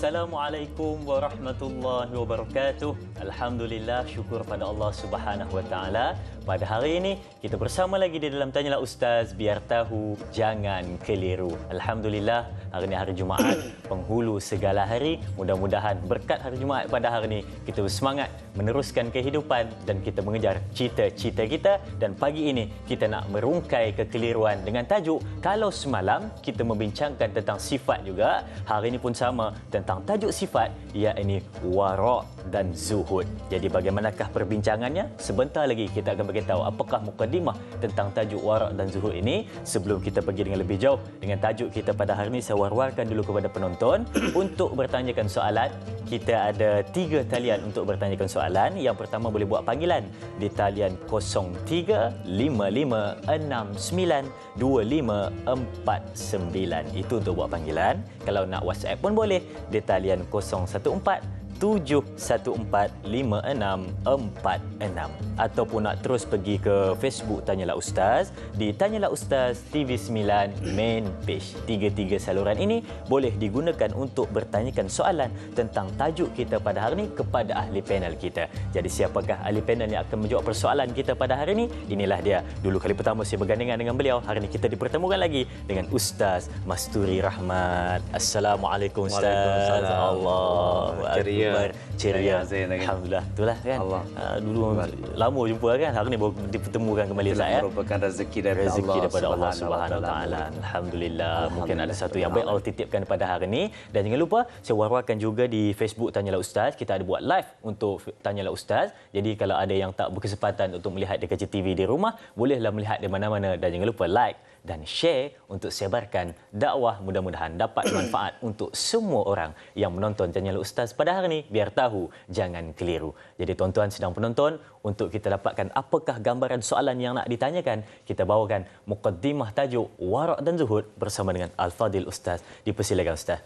Assalamualaikum warahmatullahi wabarakatuh. Alhamdulillah syukur pada Allah Subhanahu wa taala. Pada hari ini kita bersama lagi di dalam tanyalah ustaz biar tahu jangan keliru. Alhamdulillah hari ini hari Jumaat penghulu segala hari. Mudah-mudahan berkat hari Jumaat pada hari ini kita bersemangat meneruskan kehidupan dan kita mengejar cita-cita kita dan pagi ini kita nak merungkai kekeliruan dengan tajuk kalau semalam kita membincangkan tentang sifat juga hari ini pun sama tentang tentang tajuk sifat iaitu warak dan zuhud. Jadi bagaimanakah perbincangannya? Sebentar lagi kita akan beritahu apakah mukadimah tentang tajuk warak dan zuhud ini sebelum kita pergi dengan lebih jauh dengan tajuk kita pada hari ini saya warwarkan dulu kepada penonton untuk bertanyakan soalan kita ada tiga talian untuk bertanyakan soalan. Yang pertama boleh buat panggilan di talian lima dua empat sembilan Itu untuk buat panggilan. Kalau nak WhatsApp pun boleh di talian 014 0377145646 ataupun nak terus pergi ke Facebook tanyalah ustaz di tanyalah ustaz TV9 main page tiga-tiga saluran ini boleh digunakan untuk bertanyakan soalan tentang tajuk kita pada hari ini kepada ahli panel kita jadi siapakah ahli panel yang akan menjawab persoalan kita pada hari ini inilah dia dulu kali pertama saya bergandingan dengan beliau hari ini kita dipertemukan lagi dengan ustaz Masturi Rahmat Assalamualaikum ustaz Allah ceria khabar ceria. Alhamdulillah. Itulah kan. Allah. Ah, dulu lama jumpa kan. Hari ni baru dipertemukan kembali saya. ya. Merupakan rezeki daripada rezeki Allah, daripada Allah Subhanahu taala. Alhamdulillah. Mungkin ada satu yang baik Allah titipkan pada hari ini dan jangan lupa saya warwakan juga di Facebook tanyalah ustaz. Kita ada buat live untuk tanyalah ustaz. Jadi kalau ada yang tak berkesempatan untuk melihat dekat TV di rumah, bolehlah melihat di mana-mana dan jangan lupa like dan share untuk sebarkan dakwah mudah-mudahan dapat manfaat untuk semua orang yang menonton Tanya Ustaz pada hari ini biar tahu jangan keliru. Jadi tuan-tuan sedang penonton untuk kita dapatkan apakah gambaran soalan yang nak ditanyakan kita bawakan mukaddimah tajuk warak dan zuhud bersama dengan Al-Fadil Ustaz. Dipersilakan Ustaz.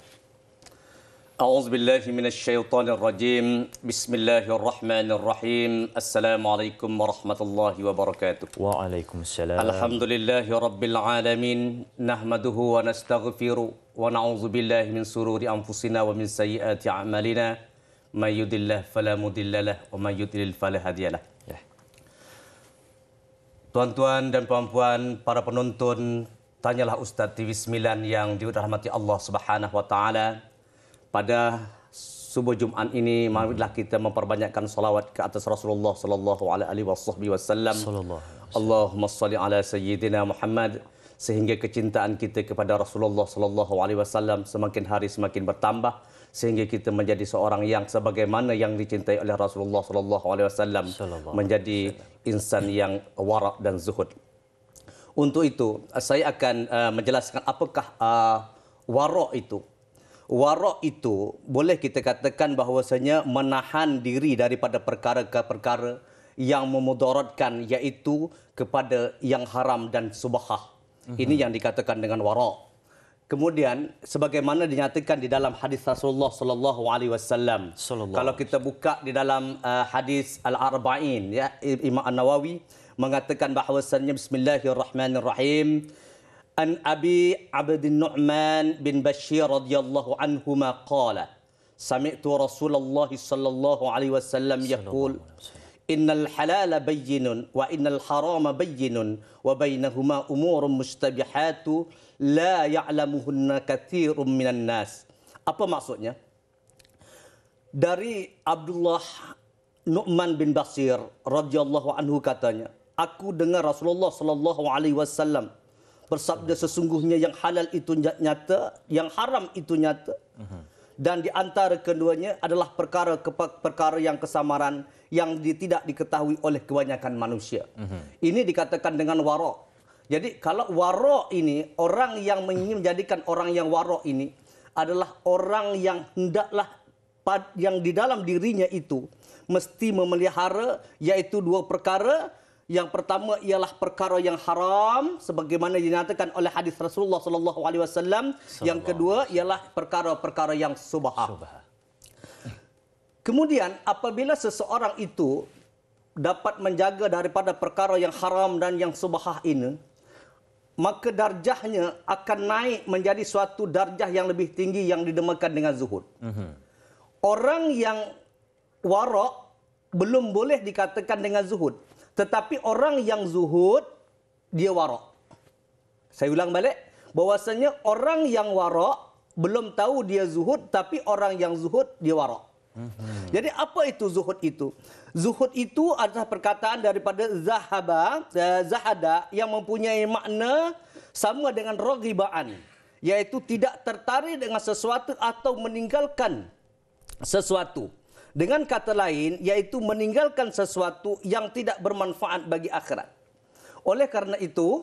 أعوذ بالله من الشيطان الرجيم بسم الله الرحمن الرحيم السلام عليكم ورحمة الله وبركاته وعليكم السلام الحمد لله رب العالمين نحمده ونستغفر ونعوذ بالله من سرور أنفسنا ومن سيئات أعمالنا من يضل الله فلا مضل له ومن يضلل فلا هادي له Tuan-tuan dan puan-puan, para penonton, tanyalah Ustaz TV 9 yang dirahmati Allah Subhanahu wa taala pada subuh Jumaat ini marilah kita memperbanyakkan salawat ke atas Rasulullah sallallahu alaihi wasallam. Allahumma salli ala sayyidina Muhammad sehingga kecintaan kita kepada Rasulullah sallallahu alaihi wasallam semakin hari semakin bertambah sehingga kita menjadi seorang yang sebagaimana yang dicintai oleh Rasulullah sallallahu alaihi wasallam menjadi insan yang warak dan zuhud. Untuk itu saya akan uh, menjelaskan apakah uh, warak itu warok itu boleh kita katakan bahawasanya menahan diri daripada perkara-perkara yang memudaratkan iaitu kepada yang haram dan subhah. Uh-huh. Ini yang dikatakan dengan warok. Kemudian sebagaimana dinyatakan di dalam hadis Rasulullah sallallahu alaihi wasallam. Kalau kita buka di dalam uh, hadis Al-Arba'in ya Imam An-Nawawi mengatakan bahawasanya bismillahirrahmanirrahim an Abi Abd Nu'man bin Bashir radhiyallahu anhu ma qala sami'tu Rasulullah sallallahu alaihi wasallam yaqul إن الحلال بين وإن الحرام بين وبينهما أمور مستبحات لا يعلمهن كثير من الناس Apa maksudnya? Dari Abdullah Nu'man bin Basir radhiyallahu anhu katanya, aku dengar Rasulullah sallallahu alaihi wasallam bersabda sesungguhnya yang halal itu nyata, yang haram itu nyata. Dan di antara keduanya adalah perkara perkara yang kesamaran yang tidak diketahui oleh kebanyakan manusia. Ini dikatakan dengan warok. Jadi kalau warok ini orang yang menjadikan orang yang warok ini adalah orang yang hendaklah yang di dalam dirinya itu mesti memelihara yaitu dua perkara yang pertama ialah perkara yang haram sebagaimana dinyatakan oleh hadis Rasulullah sallallahu alaihi wasallam. Yang kedua ialah perkara-perkara yang subah. Kemudian apabila seseorang itu dapat menjaga daripada perkara yang haram dan yang subah ini, maka darjahnya akan naik menjadi suatu darjah yang lebih tinggi yang didemakan dengan zuhud. Mhm. Orang yang warak belum boleh dikatakan dengan zuhud. Tetapi orang yang zuhud, dia warok. Saya ulang balik. Bahwasanya orang yang warok belum tahu dia zuhud, tapi orang yang zuhud, dia warok. Mhm. Jadi apa itu zuhud itu? Zuhud itu adalah perkataan daripada zahaba, eh, zahada yang mempunyai makna sama dengan rogibaan. yaitu tidak tertarik dengan sesuatu atau meninggalkan sesuatu. Dengan kata lain, yaitu meninggalkan sesuatu yang tidak bermanfaat bagi akhirat. Oleh karena itu,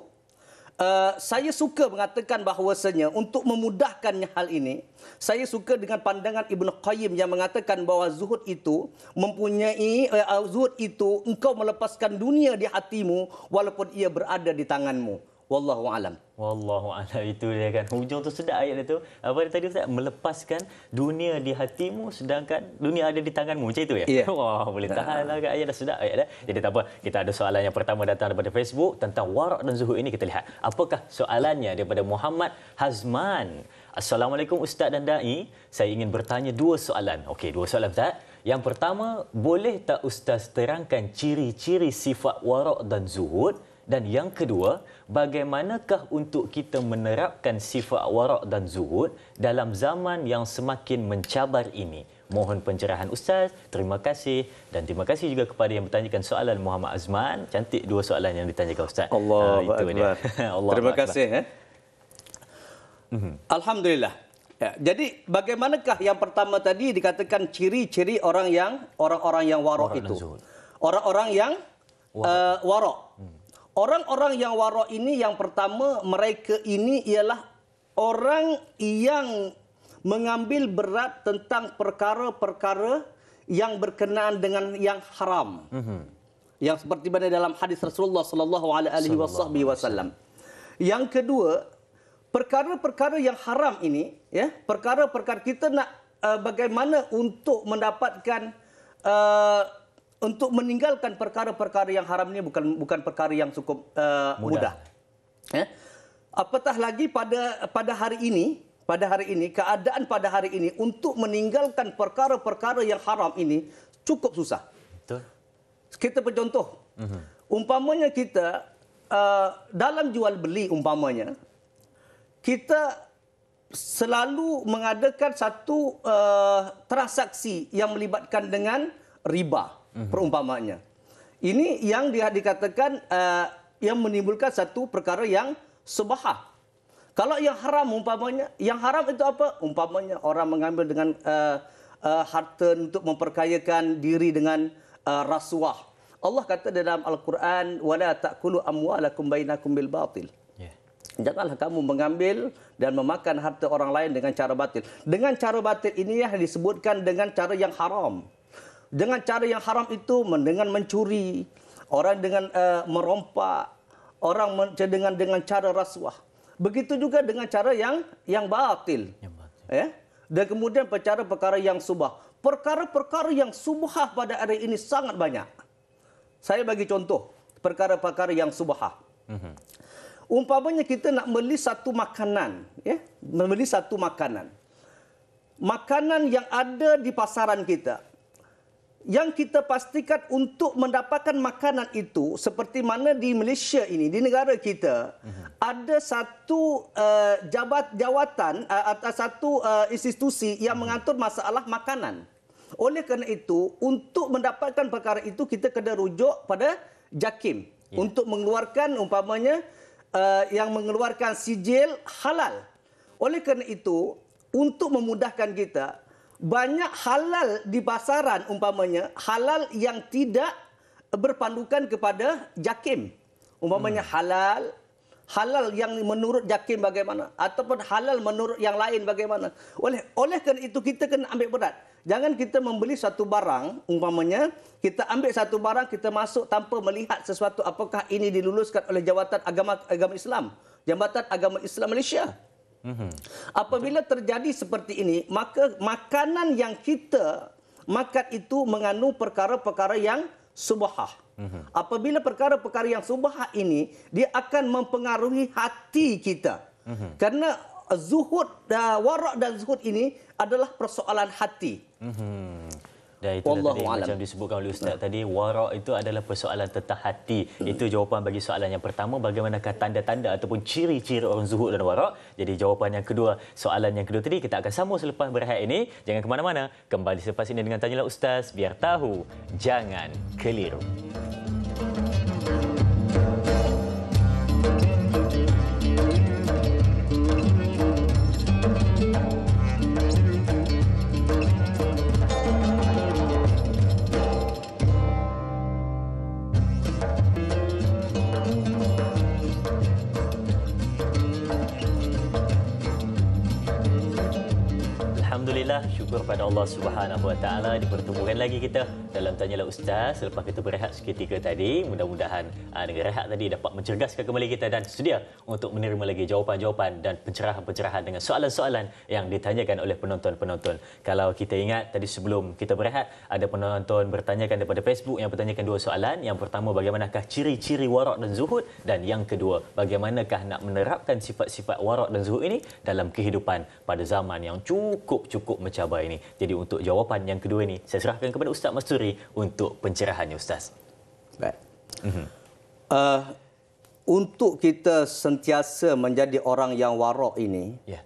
uh, saya suka mengatakan bahawasanya untuk memudahkannya hal ini, saya suka dengan pandangan Ibn Qayyim yang mengatakan bahawa zuhud itu mempunyai, uh, zuhud itu engkau melepaskan dunia di hatimu walaupun ia berada di tanganmu. Wallahu alam. Wallahu alam itu dia kan. Hujung tu sedap ayat dia tu. Apa dia tadi Ustaz? Melepaskan dunia di hatimu sedangkan dunia ada di tanganmu. Macam itu ya? Yeah. Wah, boleh ha. tahan lah kan. Ayat dah sedap ayat dah. Jadi tak apa. Kita ada soalan yang pertama datang daripada Facebook tentang warak dan zuhud ini. Kita lihat. Apakah soalannya daripada Muhammad Hazman? Assalamualaikum Ustaz dan Da'i. Saya ingin bertanya dua soalan. Okey, dua soalan Ustaz. Yang pertama, boleh tak Ustaz terangkan ciri-ciri sifat warak dan zuhud? Dan yang kedua, bagaimanakah untuk kita menerapkan sifat warak dan zuhud dalam zaman yang semakin mencabar ini? Mohon pencerahan Ustaz. Terima kasih. Dan terima kasih juga kepada yang bertanyakan soalan Muhammad Azman. Cantik dua soalan yang ditanyakan Ustaz. Allah ha, ah, itu Akbar. Allah terima Akbar. kasih. Eh? Mm-hmm. Alhamdulillah. Ya, jadi bagaimanakah yang pertama tadi dikatakan ciri-ciri orang yang orang-orang yang warok itu? Orang-orang yang warok. Uh, eh, warok. Hmm. Orang-orang yang warok ini yang pertama mereka ini ialah orang yang mengambil berat tentang perkara-perkara yang berkenaan dengan yang haram. Mm-hmm. Yang seperti mana dalam hadis Rasulullah sallallahu alaihi wasallam. Yang kedua, perkara-perkara yang haram ini ya, perkara-perkara kita nak uh, bagaimana untuk mendapatkan eh, untuk meninggalkan perkara-perkara yang haram ini bukan bukan perkara yang cukup uh, mudah. mudah. Eh? Apatah lagi pada pada hari ini, pada hari ini keadaan pada hari ini untuk meninggalkan perkara-perkara yang haram ini cukup susah. Betul. Kita bercontoh. Uh-huh. Umpamanya kita uh, dalam jual beli umpamanya kita selalu mengadakan satu uh, transaksi yang melibatkan dengan riba. -hmm. perumpamanya. Ini yang di, dikatakan uh, yang menimbulkan satu perkara yang subhah. Kalau yang haram umpamanya, yang haram itu apa? Umpamanya orang mengambil dengan uh, uh, harta untuk memperkayakan diri dengan uh, rasuah. Allah kata dalam Al-Quran, wala ta'kulu amwalakum bainakum bil batil. Yeah. Janganlah kamu mengambil dan memakan harta orang lain dengan cara batil. Dengan cara batil ini yang disebutkan dengan cara yang haram dengan cara yang haram itu dengan mencuri, orang dengan uh, merompak, orang dengan dengan cara rasuah. Begitu juga dengan cara yang yang batil. Yang batil. Ya? Dan kemudian perkara perkara yang subah. Perkara-perkara yang subah pada hari ini sangat banyak. Saya bagi contoh perkara-perkara yang subah. Mm -hmm. Umpamanya kita nak beli satu makanan, ya, membeli satu makanan. Makanan yang ada di pasaran kita, yang kita pastikan untuk mendapatkan makanan itu seperti mana di Malaysia ini di negara kita uh-huh. ada satu uh, jabat jawatan uh, atau satu uh, institusi yang uh-huh. mengatur masalah makanan. Oleh kerana itu untuk mendapatkan perkara itu kita kena rujuk pada JAKIM yeah. untuk mengeluarkan umpamanya uh, yang mengeluarkan sijil halal. Oleh kerana itu untuk memudahkan kita banyak halal di pasaran umpamanya halal yang tidak berpandukan kepada jakim umpamanya hmm. halal halal yang menurut jakim bagaimana ataupun halal menurut yang lain bagaimana oleh oleh kerana itu kita kena ambil berat jangan kita membeli satu barang umpamanya kita ambil satu barang kita masuk tanpa melihat sesuatu apakah ini diluluskan oleh Jabatan agama agama Islam jabatan agama Islam Malaysia Mhm. Apabila terjadi seperti ini, maka makanan yang kita makan itu mengandung perkara-perkara yang subahah. Mhm. Apabila perkara-perkara yang subahah ini, dia akan mempengaruhi hati kita. Mhm. Kerana zuhud, warak dan zuhud ini adalah persoalan hati. Dan itu Wallahu tadi alam. macam disebutkan oleh Ustaz tadi, warak itu adalah persoalan tetap hati. Hmm. Itu jawapan bagi soalan yang pertama, bagaimanakah tanda-tanda ataupun ciri-ciri orang zuhud dan warak. Jadi jawapan yang kedua, soalan yang kedua tadi, kita akan sambung selepas berehat ini. Jangan ke mana-mana, kembali selepas ini dengan Tanyalah Ustaz, biar tahu, jangan keliru. Bismillah. syukur pada Allah Subhanahu Wa Taala dipertemukan lagi kita dalam tanyalah ustaz selepas kita berehat seketika tadi mudah-mudahan uh, dengan rehat tadi dapat mencergaskan kembali kita dan sedia untuk menerima lagi jawapan-jawapan dan pencerahan-pencerahan dengan soalan-soalan yang ditanyakan oleh penonton-penonton. Kalau kita ingat tadi sebelum kita berehat ada penonton bertanyakan daripada Facebook yang bertanyakan dua soalan. Yang pertama bagaimanakah ciri-ciri warak dan zuhud dan yang kedua bagaimanakah nak menerapkan sifat-sifat warak dan zuhud ini dalam kehidupan pada zaman yang cukup-cukup mencabar ini. Jadi untuk jawapan yang kedua ini, saya serahkan kepada Ustaz Masturi untuk pencerahannya Ustaz. Baik. Uh-huh. Uh, untuk kita sentiasa menjadi orang yang warok ini, yeah.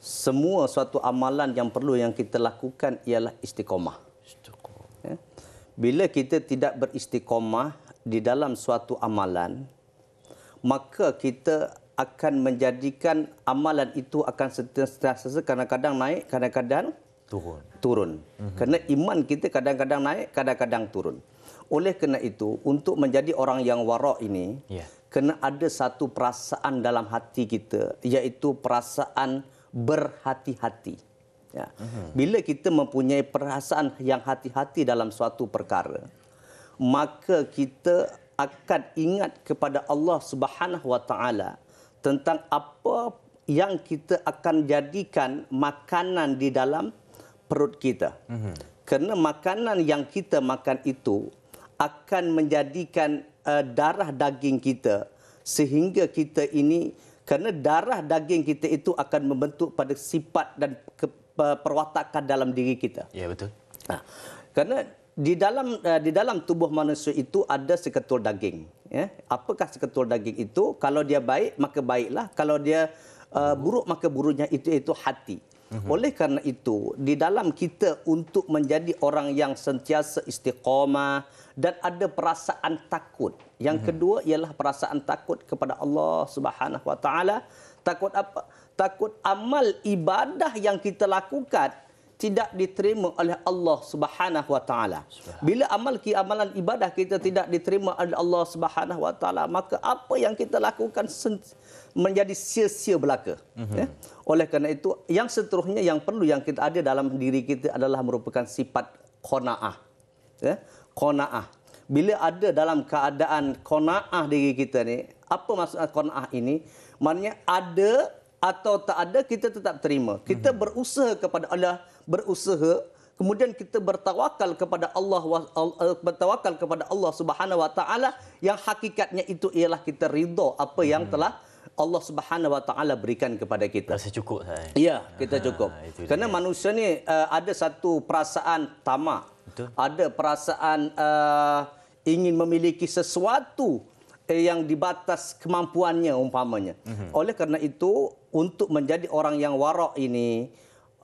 semua suatu amalan yang perlu yang kita lakukan ialah istiqomah. Ya. Bila kita tidak beristiqomah di dalam suatu amalan, maka kita akan menjadikan amalan itu akan sentiasa kadang-kadang naik, kadang-kadang turun. Turun. Mm -hmm. Kerana iman kita kadang-kadang naik, kadang-kadang turun. Oleh kerana itu, untuk menjadi orang yang warak ini, yeah. kena ada satu perasaan dalam hati kita, iaitu perasaan berhati-hati. Ya. Mm -hmm. Bila kita mempunyai perasaan yang hati-hati dalam suatu perkara, maka kita akan ingat kepada Allah Subhanahu Wa Taala tentang apa yang kita akan jadikan makanan di dalam perut kita. Mm -hmm. Kerana makanan yang kita makan itu akan menjadikan uh, darah daging kita sehingga kita ini kerana darah daging kita itu akan membentuk pada sifat dan perwatakan dalam diri kita. Ya yeah, betul. Ha. Kerana di dalam uh, di dalam tubuh manusia itu ada seketul daging. Ya. Apakah seketul daging itu? Kalau dia baik maka baiklah. Kalau dia uh, buruk maka buruknya itu itu hati hmm Oleh kerana itu, di dalam kita untuk menjadi orang yang sentiasa istiqamah dan ada perasaan takut. Yang mm-hmm. kedua ialah perasaan takut kepada Allah Subhanahu Wa Taala. Takut apa? Takut amal ibadah yang kita lakukan tidak diterima oleh Allah Subhanahu wa taala. Bila amal ki amalan ibadah kita tidak diterima oleh Allah Subhanahu wa taala, maka apa yang kita lakukan menjadi sia-sia belaka. Mm-hmm. Ya? Oleh kerana itu, yang seterusnya yang perlu yang kita ada dalam diri kita adalah merupakan sifat konaah. Ya? Qanaah. Bila ada dalam keadaan konaah diri kita ni, apa maksud konaah ini? Maksudnya ada atau tak ada kita tetap terima. Kita mhm. berusaha kepada Allah berusaha kemudian kita bertawakal kepada Allah eh, bertawakal kepada Allah Subhanahu wa taala yang hakikatnya itu ialah kita ridha apa yang hmm. telah Allah Subhanahu wa taala berikan kepada kita. Rasa cukup saya. Ya, kita cukup. Ha, Karena manusia ni uh, ada satu perasaan tamak. Betul. Ada perasaan uh, ingin memiliki sesuatu yang dibatas kemampuannya umpamanya. Mm-hmm. Oleh kerana itu untuk menjadi orang yang warak ini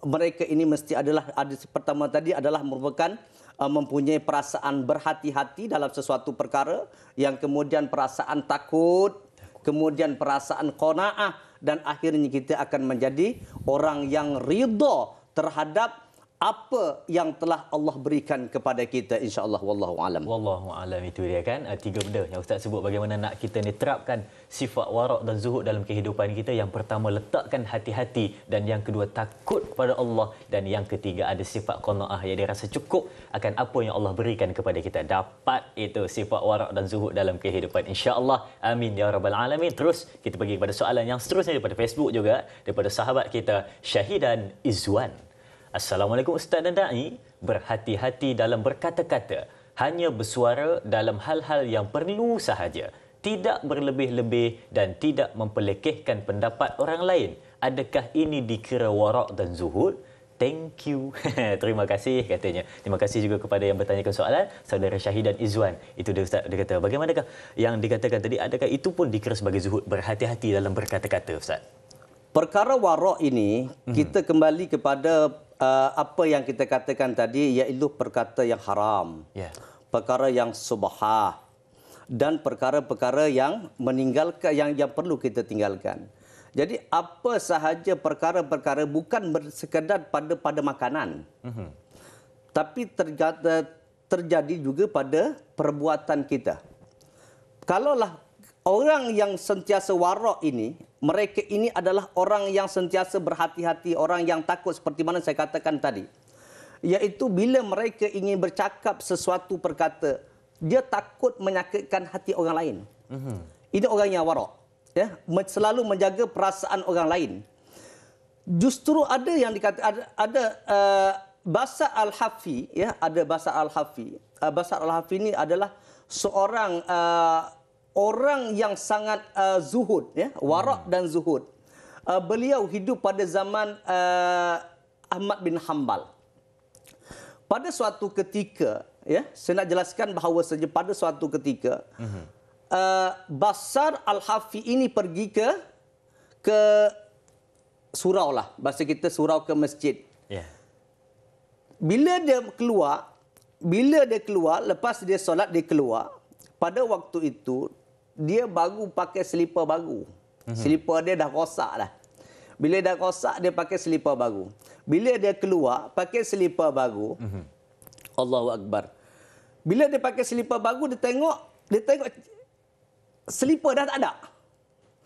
mereka ini mesti adalah ada pertama tadi adalah merupakan uh, mempunyai perasaan berhati-hati dalam sesuatu perkara yang kemudian perasaan takut, takut. kemudian perasaan qanaah dan akhirnya kita akan menjadi orang yang ridha terhadap apa yang telah Allah berikan kepada kita insya-Allah wallahu alam. Wallahu alam itu dia kan eh, tiga benda yang ustaz sebut bagaimana nak kita ni terapkan sifat warak dan zuhud dalam kehidupan kita yang pertama letakkan hati-hati dan yang kedua takut kepada Allah dan yang ketiga ada sifat qanaah yang dia rasa cukup akan apa yang Allah berikan kepada kita dapat itu sifat warak dan zuhud dalam kehidupan insya-Allah. Amin ya rabbal alamin. Terus kita pergi kepada soalan yang seterusnya daripada Facebook juga daripada sahabat kita Syahidan Izwan. Assalamualaikum Ustaz dan Da'i. Berhati-hati dalam berkata-kata. Hanya bersuara dalam hal-hal yang perlu sahaja. Tidak berlebih-lebih dan tidak mempelekehkan pendapat orang lain. Adakah ini dikira warak dan zuhud? Thank you. Terima kasih katanya. Terima kasih juga kepada yang bertanyakan soalan. Saudara Syahid dan Izzuan. Itu dia Ustaz. Dia kata bagaimanakah yang dikatakan tadi. Adakah itu pun dikira sebagai zuhud? Berhati-hati dalam berkata-kata Ustaz. Perkara warak ini, hmm. kita kembali kepada Uh, apa yang kita katakan tadi iaitu perkata yang haram. Yeah. Perkara yang subhah dan perkara-perkara yang meninggalkan yang yang perlu kita tinggalkan. Jadi apa sahaja perkara-perkara bukan sekadar pada pada makanan. Mm-hmm. Tapi terjadi terjadi juga pada perbuatan kita. Kalaulah orang yang sentiasa warak ini mereka ini adalah orang yang sentiasa berhati-hati, orang yang takut seperti mana saya katakan tadi. Iaitu bila mereka ingin bercakap sesuatu perkata, dia takut menyakitkan hati orang lain. Mm-hmm. Ini orang yang warak. Ya, selalu menjaga perasaan orang lain. Justru ada yang dikata ada, ada uh, eh, bahasa al-hafi ya ada bahasa al-hafi uh, eh, bahasa al-hafi ini adalah seorang eh, orang yang sangat uh, zuhud ya warak hmm. dan zuhud uh, beliau hidup pada zaman uh, Ahmad bin Hambal pada suatu ketika ya saya nak jelaskan bahawa saja pada suatu ketika hmm. uh, Basar Al-Hafi ini pergi ke ke surau lah bahasa kita surau ke masjid yeah. bila dia keluar bila dia keluar lepas dia solat dia keluar pada waktu itu dia baru pakai selipar baru. Mm-hmm. Selipar dia dah rosak dah. Bila dah rosak, dia pakai selipar baru. Bila dia keluar, pakai selipar baru. Mm-hmm. Allahu Akbar. Bila dia pakai selipar baru, dia tengok, dia tengok selipar dah tak ada.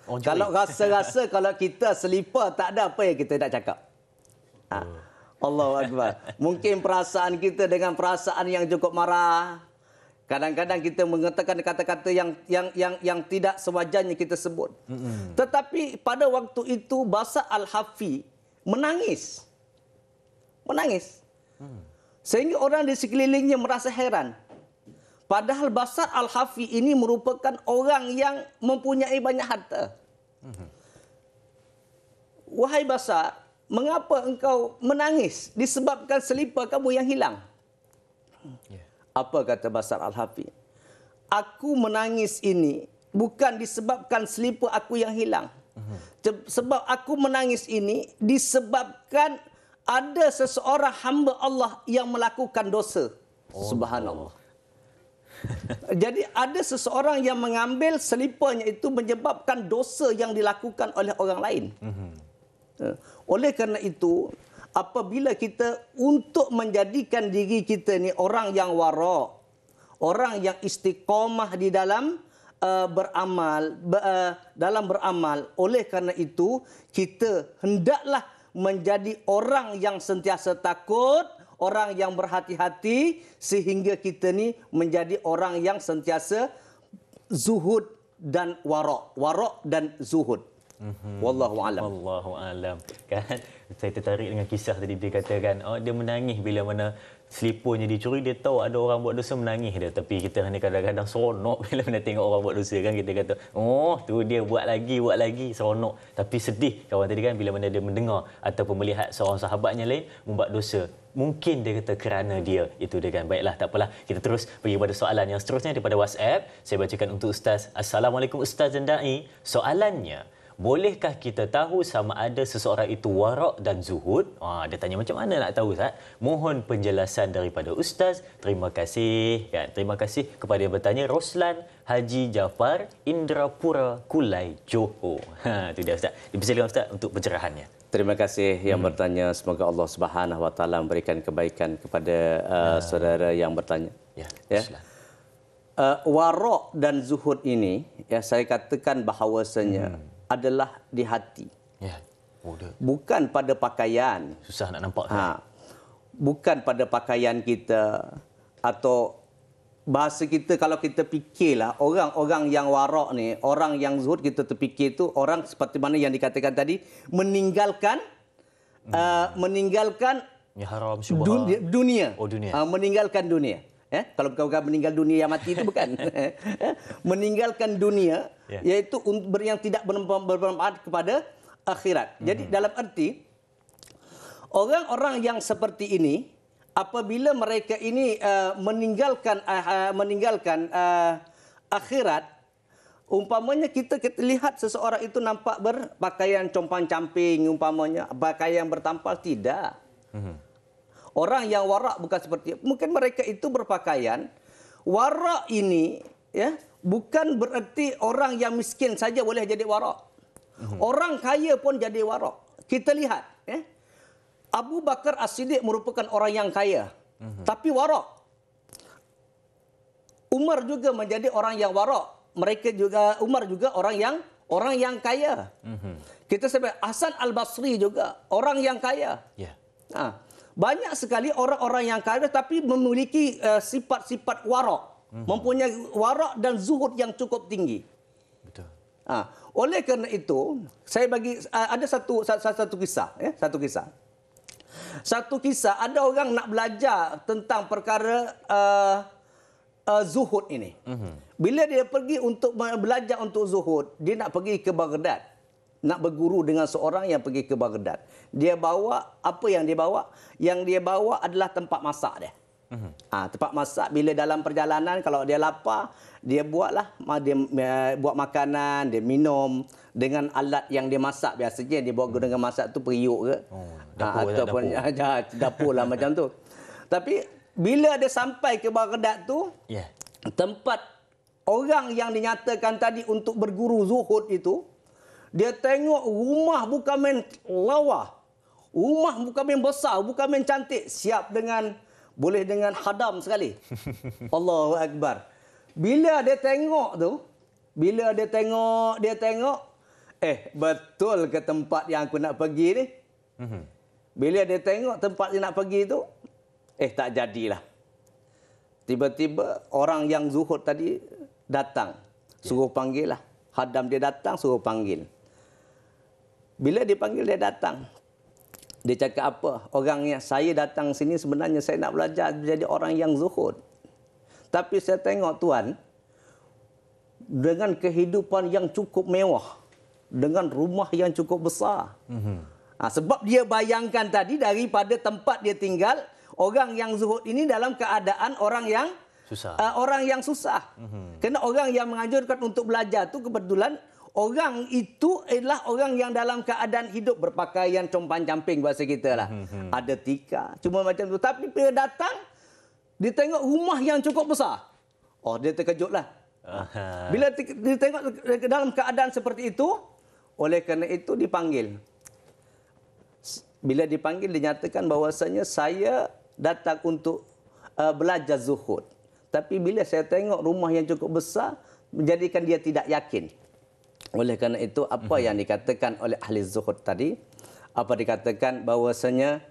Oh, kalau rasa-rasa kalau kita selipar tak ada apa yang kita nak cakap. Ha. Oh. Allahu Akbar. Mungkin perasaan kita dengan perasaan yang cukup marah, Kadang-kadang kita mengatakan kata-kata yang yang yang yang tidak sewajarnya kita sebut. Mm -hmm. Tetapi pada waktu itu bahasa Al-Hafi menangis. Menangis. Mm. Sehingga orang di sekelilingnya merasa heran. Padahal Basar Al-Hafi ini merupakan orang yang mempunyai banyak harta. Mm-hmm. Wahai Basar, mengapa engkau menangis disebabkan selipar kamu yang hilang? Yeah. Apa kata Basar Al-Hafi? Aku menangis ini bukan disebabkan selipar aku yang hilang. Sebab aku menangis ini disebabkan ada seseorang hamba Allah yang melakukan dosa. Oh. Subhanallah. Jadi ada seseorang yang mengambil selipanya itu menyebabkan dosa yang dilakukan oleh orang lain. Mm-hmm. Oleh kerana itu, apabila kita untuk menjadikan diri kita ni orang yang warak, orang yang istiqomah di dalam uh, beramal, be, uh, dalam beramal. Oleh kerana itu, kita hendaklah menjadi orang yang sentiasa takut, orang yang berhati-hati sehingga kita ni menjadi orang yang sentiasa zuhud dan warak, warak dan zuhud. Mm -hmm. Wallahu alam. Wallahu alam. Kan? saya tertarik dengan kisah tadi dia katakan oh dia menangis bila mana selipunya dicuri dia tahu ada orang buat dosa menangis dia tapi kita ni kadang-kadang seronok bila kita tengok orang buat dosa kan kita kata oh tu dia buat lagi buat lagi seronok tapi sedih kawan tadi kan bila mana dia mendengar ataupun melihat seorang sahabatnya lain membuat dosa mungkin dia kata kerana dia itu dia kan baiklah tak apalah kita terus pergi pada soalan yang seterusnya daripada WhatsApp saya bacakan untuk ustaz assalamualaikum ustaz dan dai soalannya bolehkah kita tahu sama ada seseorang itu warak dan zuhud? Ah, dia tanya macam mana nak tahu Ustaz? Mohon penjelasan daripada Ustaz. Terima kasih. Ya, terima kasih kepada yang bertanya Roslan Haji Jafar Indrapura Kulai Johor. Ha, itu dia Ustaz. Dipersilakan Ustaz untuk pencerahannya. Terima kasih yang hmm. bertanya. Semoga Allah Subhanahu Wa Taala memberikan kebaikan kepada uh, uh, saudara yang bertanya. Ya, ya. Uh, warok dan zuhud ini, ya saya katakan bahawasanya hmm adalah di hati. Ya. Yeah. Oh, Bukan pada pakaian. Susah nak nampak. Ha. Bukan pada pakaian kita atau bahasa kita kalau kita fikirlah orang-orang yang warak ni, orang yang zuhud kita terfikir tu orang seperti mana yang dikatakan tadi meninggalkan hmm. uh, meninggalkan ya haram dunia, dunia. Oh, dunia. Uh, meninggalkan dunia. Eh, kalau kau-kau meninggal dunia yang mati itu bukan. Eh? Eh? Meninggalkan dunia yeah. yaitu ber yang tidak bermanfaat kepada akhirat. Mm-hmm. Jadi dalam erti orang-orang yang seperti ini apabila mereka ini uh, meninggalkan uh, meninggalkan uh, akhirat umpamanya kita, kita lihat seseorang itu nampak berpakaian compang-camping umpamanya pakaian bertampal tidak. Mm-hmm orang yang warak bukan seperti mungkin mereka itu berpakaian warak ini ya bukan bererti orang yang miskin saja boleh jadi warak hmm. orang kaya pun jadi warak kita lihat ya Abu Bakar As-Siddiq merupakan orang yang kaya hmm. tapi warak Umar juga menjadi orang yang warak mereka juga Umar juga orang yang orang yang kaya hmm. kita sebut Hasan Al-Basri juga orang yang kaya ya yeah. ha banyak sekali orang-orang yang kaya tapi memiliki uh, sifat-sifat warak. Mm-hmm. Mempunyai warak dan zuhud yang cukup tinggi. Betul. Ha. Oleh kerana itu, saya bagi uh, ada satu, satu satu kisah, ya, satu kisah. Satu kisah ada orang nak belajar tentang perkara uh, uh, zuhud ini. Mm-hmm. Bila dia pergi untuk belajar untuk zuhud, dia nak pergi ke Baghdad nak berguru dengan seorang yang pergi ke Baghdad. Dia bawa apa yang dia bawa? Yang dia bawa adalah tempat masak dia. mm Ah ha, tempat masak bila dalam perjalanan kalau dia lapar, dia buatlah dia eh, buat makanan, dia minum dengan alat yang dia masak biasanya dia bawa hmm. dengan masak tu periuk ke. Oh, ah, dapur eh, ataupun dapur. Ya, dapur lah macam tu. Tapi bila dia sampai ke Baghdad tu, yeah. tempat orang yang dinyatakan tadi untuk berguru zuhud itu, dia tengok rumah bukan main lawa. Rumah bukan main besar, bukan main cantik. Siap dengan, boleh dengan hadam sekali. Allahu Akbar. Bila dia tengok tu, bila dia tengok, dia tengok. Eh, betul ke tempat yang aku nak pergi ni? Mhm. Bila dia tengok tempat dia nak pergi tu, eh tak jadilah. Tiba-tiba orang yang zuhud tadi datang. Ya. Suruh panggil lah. Hadam dia datang, suruh panggil. Bila dia panggil dia datang. Dia cakap apa? Orangnya saya datang sini sebenarnya saya nak belajar jadi orang yang zuhud. Tapi saya tengok tuan dengan kehidupan yang cukup mewah, dengan rumah yang cukup besar. Mm-hmm. sebab dia bayangkan tadi daripada tempat dia tinggal, orang yang zuhud ini dalam keadaan orang yang susah. Uh, orang yang susah. Mm-hmm. Kena orang yang menganjurkan untuk belajar tu kebetulan orang itu adalah orang yang dalam keadaan hidup berpakaian compan camping bahasa kita lah. Hmm, hmm. Ada tika, cuma macam tu. Tapi bila datang, dia tengok rumah yang cukup besar. Oh, dia terkejut lah. Aha. Bila dia tengok dalam keadaan seperti itu, oleh kerana itu dipanggil. Bila dipanggil, dinyatakan bahawasanya saya datang untuk uh, belajar zuhud. Tapi bila saya tengok rumah yang cukup besar, menjadikan dia tidak yakin. Oleh kerana itu, apa mhm. yang dikatakan oleh ahli zuhud tadi, apa dikatakan bahawasanya,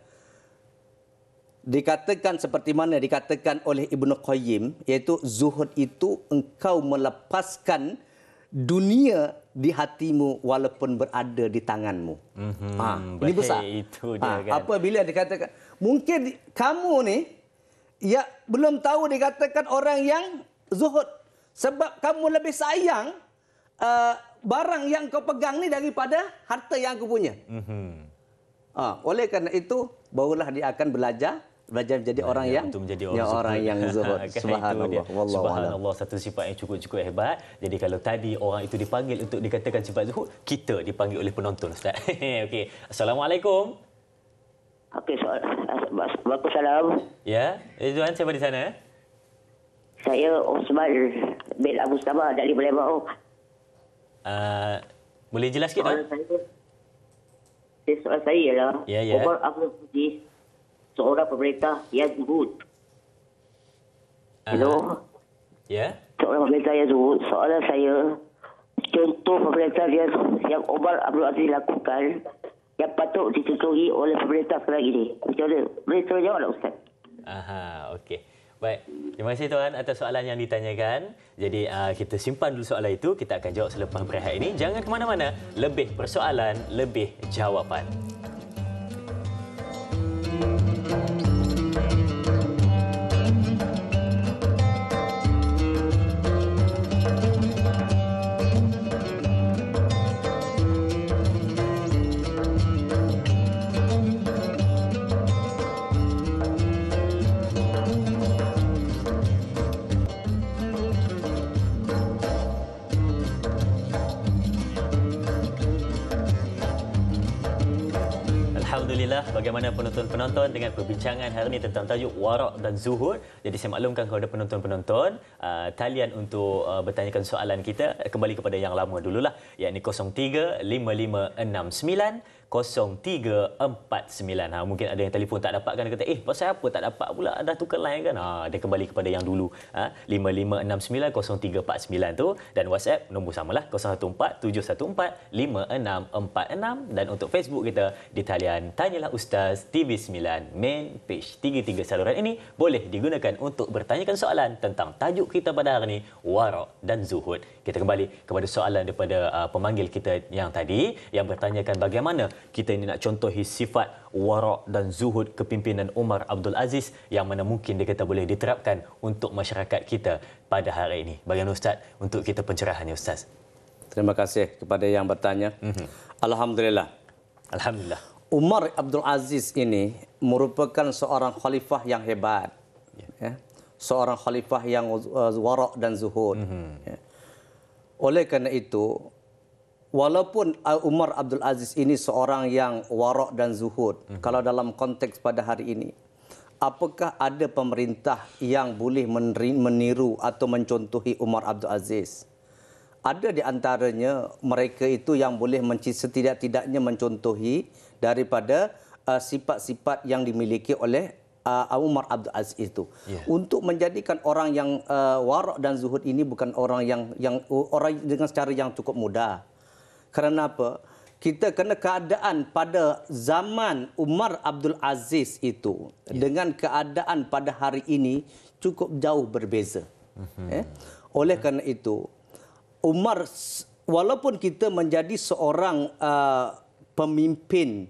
dikatakan seperti mana dikatakan oleh Ibnu Qayyim, iaitu zuhud itu engkau melepaskan dunia di hatimu walaupun berada di tanganmu. Mm -hmm. ha, ini besar. Hey, itu ha, dia ha, kan. Apabila dikatakan, mungkin kamu ni ya belum tahu dikatakan orang yang zuhud. Sebab kamu lebih sayang uh, barang yang kau pegang ni daripada harta yang aku punya. Mm-hmm. Uh, oleh kerana itu barulah dia akan belajar belajar menjadi ya, orang ya, yang menjadi orang, ya, orang yang zuhud subhanallah itu subhanallah satu sifat yang cukup-cukup hebat jadi kalau tadi orang itu dipanggil untuk dikatakan sifat zuhud kita dipanggil oleh penonton ustaz okey assalamualaikum okey soal bagus salam ya eh, tuan siapa di sana saya Osman bin Abu Sabah dari Lebanon Eh, boleh jelas sikit soalan tak? Saya, eh, soalan saya ialah, yeah, yeah. Abdul aziz seorang pemerintah yang zuhud. Hello? Uh, ya? Yeah. Seorang pemerintah yang zuhud, soalan saya, contoh pemerintah yang, yang Omar Abdul Aziz lakukan, yang patut dicontohi oleh pemerintah sekarang ini. Macam mana? Boleh terjawab tak Ustaz? Aha, okey. Baik. Terima kasih tuan atas soalan yang ditanyakan. Jadi uh, kita simpan dulu soalan itu. Kita akan jawab selepas berehat ini. Jangan ke mana-mana. Lebih persoalan, lebih jawapan. bagaimana penonton-penonton dengan perbincangan hari ini tentang tajuk warak dan zuhud. Jadi saya maklumkan kepada penonton-penonton, uh, talian untuk uh, bertanyakan soalan kita kembali kepada yang lama dululah, yakni 03 5569 0349. Ha, mungkin ada yang telefon tak dapat kan. Dia kata, eh pasal apa tak dapat pula? Dah tukar line kan? Ha, dia kembali kepada yang dulu. Ha, 5569 tu. Dan WhatsApp nombor samalah. 0147145646. Dan untuk Facebook kita di talian Tanyalah Ustaz TV9 Main Page. Tiga-tiga saluran ini boleh digunakan untuk bertanyakan soalan tentang tajuk kita pada hari ini. Warak dan Zuhud. Kita kembali kepada soalan daripada uh, pemanggil kita yang tadi yang bertanyakan bagaimana kita ini nak contohi sifat warak dan zuhud kepimpinan Umar Abdul Aziz yang mana mungkin dia kata boleh diterapkan untuk masyarakat kita pada hari ini. Bagaimana Ustaz untuk kita pencerahannya Ustaz? Terima kasih kepada yang bertanya. Mm-hmm. Alhamdulillah. Alhamdulillah. Umar Abdul Aziz ini merupakan seorang khalifah yang hebat. Yeah. Ya. Seorang khalifah yang uh, warak dan zuhud. Mm-hmm. Ya. Oleh kerana itu, Walaupun uh, Umar Abdul Aziz ini seorang yang warak dan zuhud, hmm. kalau dalam konteks pada hari ini, apakah ada pemerintah yang boleh meniru atau mencontohi Umar Abdul Aziz? Ada di antaranya mereka itu yang boleh setidak-tidaknya mencontohi daripada uh, sifat-sifat yang dimiliki oleh uh, Umar Abdul Aziz itu. Yeah. Untuk menjadikan orang yang uh, warak dan zuhud ini bukan orang yang, yang uh, orang dengan cara yang cukup mudah. Kerana apa? Kita kena keadaan pada zaman Umar Abdul Aziz itu ya. dengan keadaan pada hari ini cukup jauh berbeza. Uh-huh. Eh? Oleh kerana itu, Umar walaupun kita menjadi seorang uh, pemimpin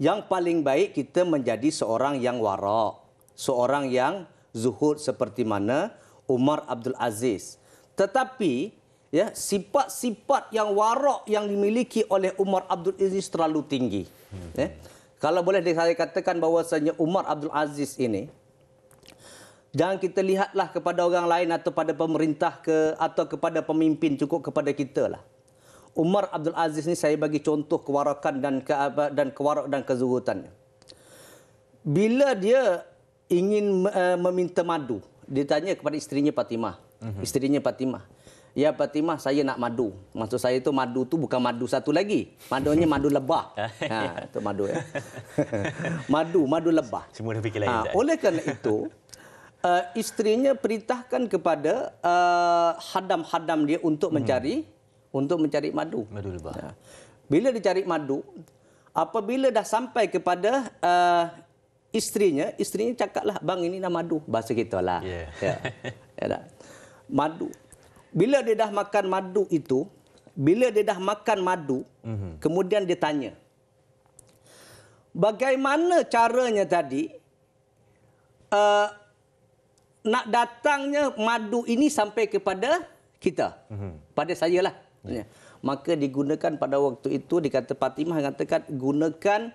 yang paling baik kita menjadi seorang yang warak, seorang yang zuhud seperti mana Umar Abdul Aziz. Tetapi ya sifat-sifat yang warok yang dimiliki oleh Umar Abdul Aziz terlalu tinggi ya kalau boleh saya katakan bahawasanya Umar Abdul Aziz ini jangan kita lihatlah kepada orang lain atau pada pemerintah ke atau kepada pemimpin cukup kepada kita lah Umar Abdul Aziz ni saya bagi contoh kewarakan dan ke, dan kewarak dan kezurutannya bila dia ingin uh, meminta madu dia tanya kepada isterinya Fatimah uh-huh. isterinya Fatimah Ya Fatimah saya nak madu. Maksud saya itu madu tu bukan madu satu lagi. Madunya madu lebah. ha itu madu ya. madu madu lebah. Semua dah fikir lain. Ha, oleh kerana itu uh, isterinya perintahkan kepada uh, hadam-hadam uh, dia untuk hmm. mencari untuk mencari madu. Madu lebah. Ha. Bila dicari madu apabila dah sampai kepada uh, isterinya isterinya cakaplah bang ini nama madu bahasa kita lah. Yeah. Ya. ya. ya madu bila dia dah makan madu itu, bila dia dah makan madu, mm -hmm. kemudian dia tanya, bagaimana caranya tadi uh, nak datangnya madu ini sampai kepada kita? Mm -hmm. Pada saya lah. Yeah. Maka digunakan pada waktu itu, dikata Fatimah mengatakan gunakan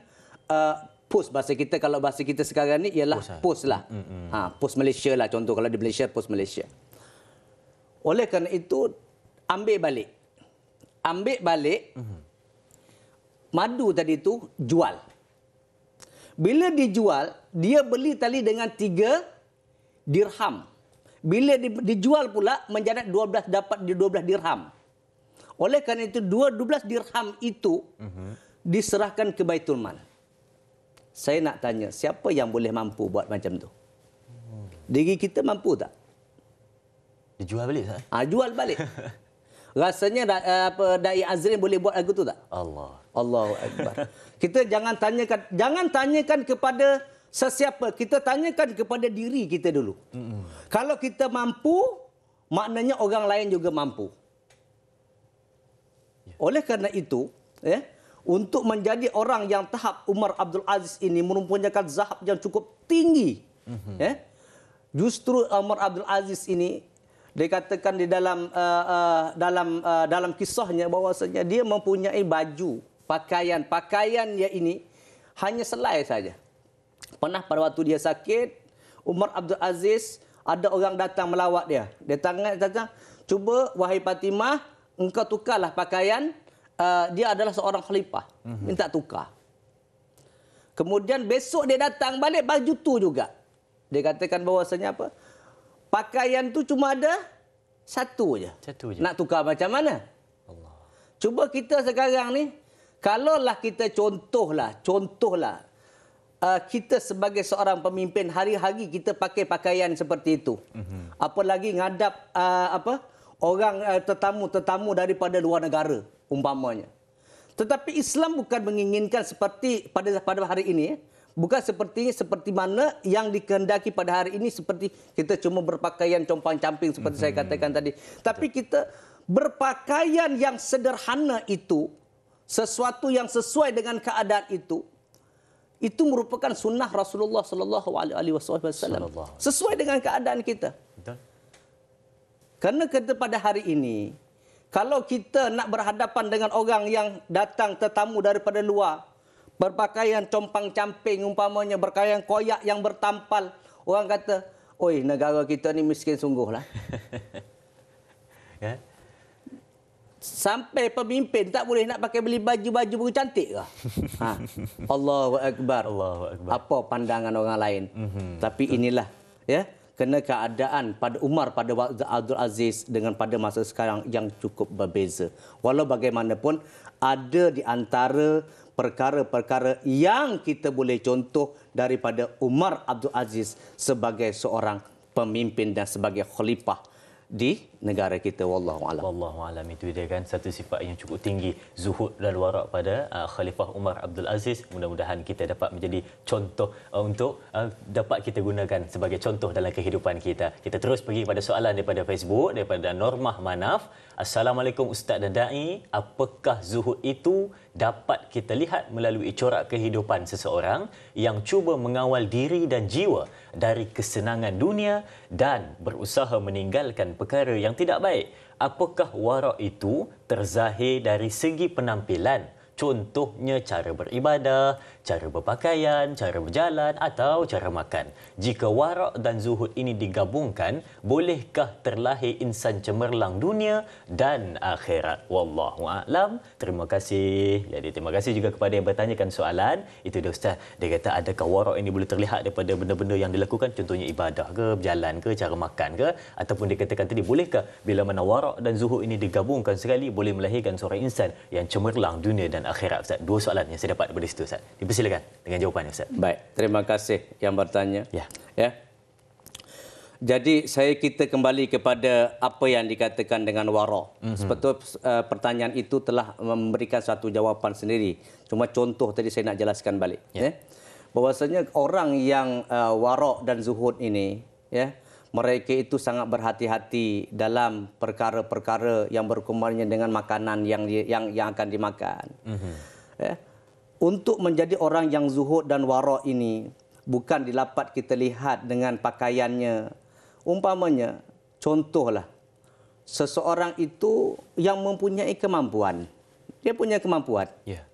uh, eh, pos. Bahasa kita kalau bahasa kita sekarang ni ialah pos, pos lah. Mm -hmm. ha, pos Malaysia lah contoh. Kalau di Malaysia, pos Malaysia. Oleh kerana itu, ambil balik. Ambil balik, madu tadi itu jual. Bila dijual, dia beli tali dengan tiga dirham. Bila dijual pula, menjadat 12 dapat di 12 dirham. Oleh kerana itu, 12 dirham itu mhm. diserahkan ke Baitul Mal. Saya nak tanya, siapa yang boleh mampu buat macam tu? Hmm. Diri kita mampu tak? Dijual balik Ustaz? Ha, jual balik. Rasanya da, eh, apa dai Azrin boleh buat lagu tu tak? Allah. Allahu akbar. kita jangan tanyakan jangan tanyakan kepada sesiapa. Kita tanyakan kepada diri kita dulu. Mm-mm. Kalau kita mampu, maknanya orang lain juga mampu. Yeah. Oleh kerana itu, ya, eh, untuk menjadi orang yang tahap Umar Abdul Aziz ini mempunyai zahab yang cukup tinggi. Mm-hmm. Eh, justru Umar Abdul Aziz ini dikatakan di dalam uh, uh, dalam uh, dalam kisahnya bahawasanya dia mempunyai baju pakaian pakaian dia ini hanya selai saja pernah pada waktu dia sakit Umar Abdul Aziz ada orang datang melawat dia dia tangan datang cuba wahai Fatimah engkau tukarlah pakaian uh, dia adalah seorang khalifah mhm. minta tukar kemudian besok dia datang balik baju tu juga dia katakan bahawasanya apa pakaian tu cuma ada satu aja. Satu je. Nak tukar macam mana? Allah. Cuba kita sekarang ni, kalaulah kita contohlah, contohlah uh, kita sebagai seorang pemimpin hari-hari kita pakai pakaian seperti itu. Mm-hmm. Apalagi ngadap uh, apa? orang uh, tetamu-tetamu daripada luar negara umpamanya. Tetapi Islam bukan menginginkan seperti pada pada hari ini eh bukan seperti seperti mana yang dikehendaki pada hari ini seperti kita cuma berpakaian compang-camping seperti mm-hmm. saya katakan tadi tapi kita berpakaian yang sederhana itu sesuatu yang sesuai dengan keadaan itu itu merupakan sunnah Rasulullah sallallahu alaihi wasallam sesuai dengan keadaan kita kerana kita pada hari ini kalau kita nak berhadapan dengan orang yang datang tetamu daripada luar berpakaian compang camping umpamanya berpakaian koyak yang bertampal orang kata oi negara kita ni miskin sungguhlah ya sampai pemimpin tak boleh nak pakai beli baju-baju baru cantik ke ha Allahu akbar Allahu akbar apa pandangan orang lain mm-hmm. tapi inilah ya kena keadaan pada Umar pada waktu Abdul Aziz dengan pada masa sekarang yang cukup berbeza walau bagaimanapun ada di antara perkara-perkara yang kita boleh contoh daripada Umar Abdul Aziz sebagai seorang pemimpin dan sebagai khalifah di negara kita wallahu alam. Wallahu alam itu dia kan satu sifat yang cukup tinggi zuhud dan warak pada uh, Khalifah Umar Abdul Aziz. Mudah-mudahan kita dapat menjadi contoh uh, untuk uh, dapat kita gunakan sebagai contoh dalam kehidupan kita. Kita terus pergi pada soalan daripada Facebook daripada Normah Manaf. Assalamualaikum Ustaz dan Da'i. Apakah zuhud itu dapat kita lihat melalui corak kehidupan seseorang yang cuba mengawal diri dan jiwa dari kesenangan dunia dan berusaha meninggalkan perkara yang tidak baik? Apakah warak itu terzahir dari segi penampilan? Contohnya cara beribadah, cara berpakaian, cara berjalan atau cara makan. Jika warak dan zuhud ini digabungkan, bolehkah terlahir insan cemerlang dunia dan akhirat? Wallahu a'lam. Terima kasih. Jadi terima kasih juga kepada yang bertanyakan soalan. Itu dia ustaz. Dia kata adakah warak ini boleh terlihat daripada benda-benda yang dilakukan contohnya ibadah ke, berjalan ke, cara makan ke ataupun dikatakan tadi bolehkah bila mana warak dan zuhud ini digabungkan sekali boleh melahirkan seorang insan yang cemerlang dunia dan akhirat? Ustaz, dua soalan yang saya dapat daripada situ ustaz. Persilakan dengan jawapan Ustaz. Baik, terima kasih yang bertanya. Ya. Ya. Jadi saya kita kembali kepada apa yang dikatakan dengan wara. Mm-hmm. Sebetulnya uh, pertanyaan itu telah memberikan satu jawapan sendiri. Cuma contoh tadi saya nak jelaskan balik, ya. ya. Bahwasanya orang yang uh, wara dan zuhud ini, ya, mereka itu sangat berhati-hati dalam perkara-perkara yang berkumannya dengan makanan yang yang yang akan dimakan. Mm-hmm. Ya untuk menjadi orang yang zuhud dan warak ini bukan dilapat kita lihat dengan pakaiannya. Umpamanya, contohlah seseorang itu yang mempunyai kemampuan. Dia punya kemampuan. Yeah.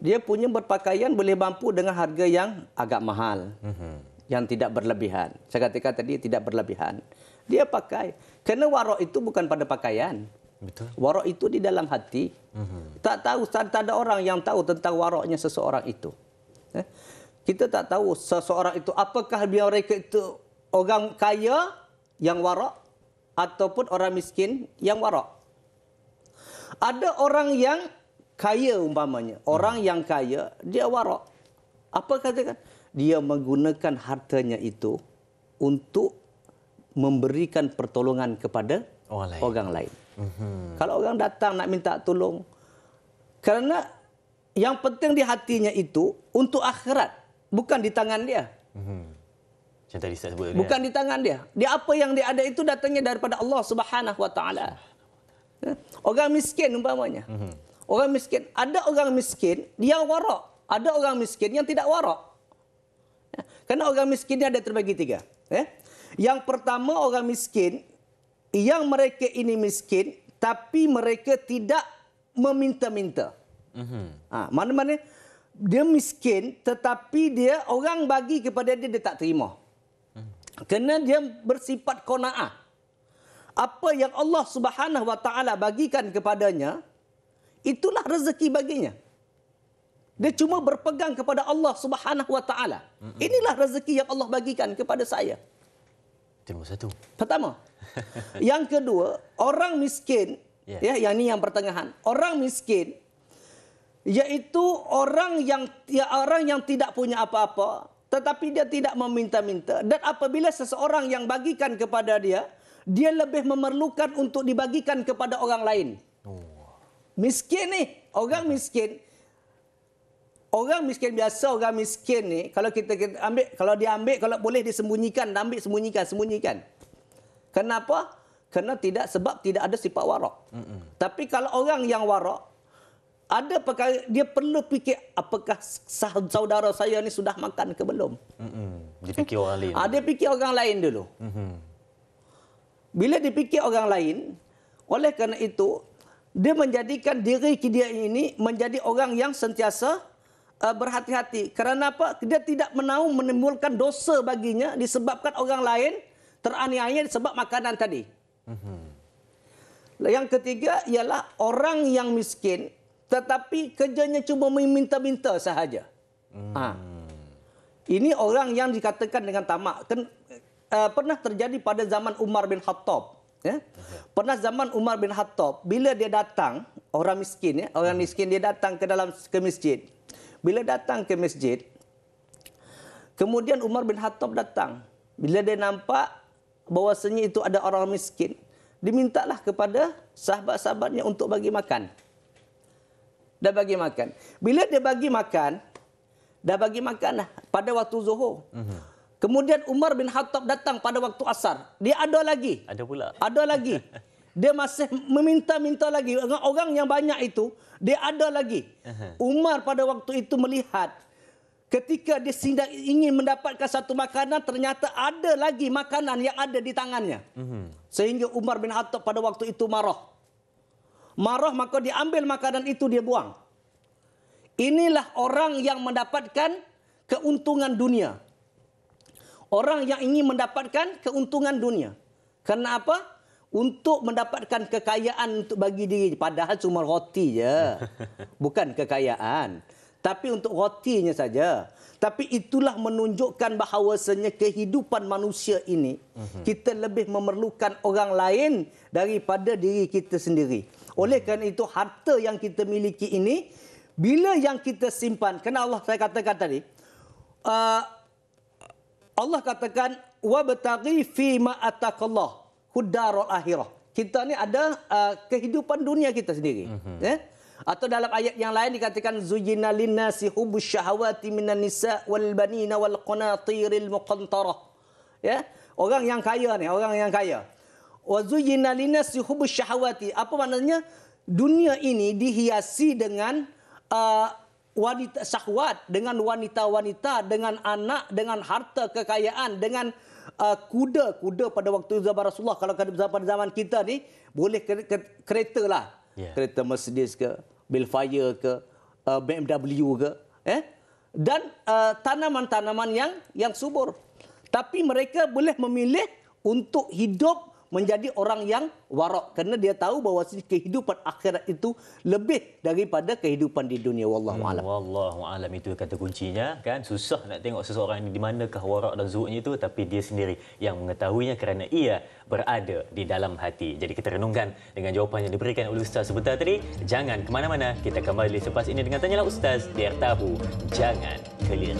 Dia punya berpakaian boleh mampu dengan harga yang agak mahal. Mm-hmm. Yang tidak berlebihan. Saya katakan tadi tidak berlebihan. Dia pakai. Kerana warak itu bukan pada pakaian. Betul. Warak itu di dalam hati. Mm-hmm. Tak tahu, tak, tak ada orang yang tahu tentang waroknya seseorang itu. Eh? Kita tak tahu seseorang itu apakah biar mereka itu orang kaya yang warok ataupun orang miskin yang warok Ada orang yang kaya umpamanya. Orang mm. yang kaya, dia warok Apa katakan? Dia menggunakan hartanya itu untuk memberikan pertolongan kepada orang lain. Orang lain hmm Kalau orang datang nak minta tolong, kerana yang penting di hatinya itu untuk akhirat, bukan di tangan dia. Mm-hmm. Macam tadi saya sebut. Bukan ya? di tangan dia. Di apa yang dia ada itu datangnya daripada Allah Subhanahu Wa Taala. Eh, orang miskin umpamanya. Mm-hmm. Orang miskin. Ada orang miskin yang warok. Ada orang miskin yang tidak warok. Eh, kerana orang miskin ini ada terbagi tiga. Eh, yang pertama orang miskin yang mereka ini miskin tapi mereka tidak meminta-minta. Mm-hmm. Ha, mana-mana dia miskin tetapi dia orang bagi kepada dia dia tak terima. Mm. Kerana dia bersifat qanaah. Apa yang Allah Subhanahu Wa Taala bagikan kepadanya itulah rezeki baginya. Dia cuma berpegang kepada Allah Subhanahu Wa Taala. Hmm. Inilah rezeki yang Allah bagikan kepada saya. Itu satu. Pertama. yang kedua, orang miskin yes. ya yang ini yang pertengahan. Orang miskin yaitu orang yang ya, orang yang tidak punya apa-apa tetapi dia tidak meminta-minta dan apabila seseorang yang bagikan kepada dia, dia lebih memerlukan untuk dibagikan kepada orang lain. Oh. Miskin ni, orang miskin Orang miskin biasa, orang miskin ni kalau kita ambil kalau diambil kalau boleh disembunyikan, ambil sembunyikan, sembunyikan. Kenapa? Kerana tidak sebab tidak ada sifat warak. Mm-hmm. Tapi kalau orang yang warak, ada perkara, dia perlu fikir apakah saudara saya ni sudah makan ke belum. Mm-hmm. Dia fikir orang lain. Ha, dia fikir orang lain dulu. Mm-hmm. Bila dia fikir orang lain, oleh kerana itu, dia menjadikan diri dia ini menjadi orang yang sentiasa uh, berhati-hati. Kerana apa? Dia tidak menahu menimbulkan dosa baginya disebabkan orang lain teraniaya sebab makanan tadi. Mm-hmm. Yang ketiga ialah orang yang miskin tetapi kerjanya cuma meminta-minta sahaja. Mm. Ha. Ini orang yang dikatakan dengan tamak. Ken, uh, pernah terjadi pada zaman Umar bin Khattab. Ya? Pernah zaman Umar bin Khattab, bila dia datang, orang miskin, ya? orang miskin dia datang ke dalam ke masjid. Bila datang ke masjid, kemudian Umar bin Khattab datang. Bila dia nampak bahwasanya itu ada orang miskin dimintalah kepada sahabat-sahabatnya untuk bagi makan dah bagi makan bila dia bagi makan dah bagi makan lah pada waktu zuhur mm -hmm. kemudian Umar bin Khattab datang pada waktu asar dia ada lagi ada pula ada lagi dia masih meminta-minta lagi orang-orang yang banyak itu dia ada lagi mhm. Umar pada waktu itu melihat Ketika dia sedang ingin mendapatkan satu makanan, ternyata ada lagi makanan yang ada di tangannya. Mhm. Sehingga Umar bin Khattab pada waktu itu marah. Marah maka diambil makanan itu dia buang. Inilah orang yang mendapatkan keuntungan dunia. Orang yang ingin mendapatkan keuntungan dunia. Karena apa? Untuk mendapatkan kekayaan untuk bagi diri. Padahal cuma roti je. Bukan kekayaan tapi untuk rotinya saja. Tapi itulah menunjukkan bahawasanya kehidupan manusia ini mhm. kita lebih memerlukan orang lain daripada diri kita sendiri. Oleh mhm. kerana itu harta yang kita miliki ini bila yang kita simpan kena Allah saya katakan tadi uh, Allah katakan wa bataghi fi ma hudarul akhirah. Kita ni ada uh, kehidupan dunia kita sendiri. Uh-huh. Eh? Atau dalam ayat yang lain dikatakan zujina linnasi hubus syahawati minan nisa wal banina wal qanatiril muqantarah. Ya, orang yang kaya ni, orang yang kaya. Wa zujina linnasi hubus syahawati. Apa maknanya? Dunia ini dihiasi dengan uh, wanita syahwat dengan wanita-wanita dengan anak dengan harta kekayaan dengan uh, kuda kuda pada waktu zaman Rasulullah kalau pada zaman kita ni boleh kereta lah yeah. kereta Mercedes ke Belfire ke uh, BMW ke eh dan uh, tanaman-tanaman yang yang subur tapi mereka boleh memilih untuk hidup menjadi orang yang warok, karena dia tahu bahawa kehidupan akhirat itu lebih daripada kehidupan di dunia wallahu hmm, alam. wallahu alam itu kata kuncinya kan susah nak tengok seseorang ini di manakah warak dan zuhudnya itu tapi dia sendiri yang mengetahuinya kerana ia berada di dalam hati. Jadi kita renungkan dengan jawapan yang diberikan oleh ustaz sebentar tadi. Jangan ke mana-mana. Kita kembali selepas ini dengan tanyalah ustaz di Tahu. Jangan keliru.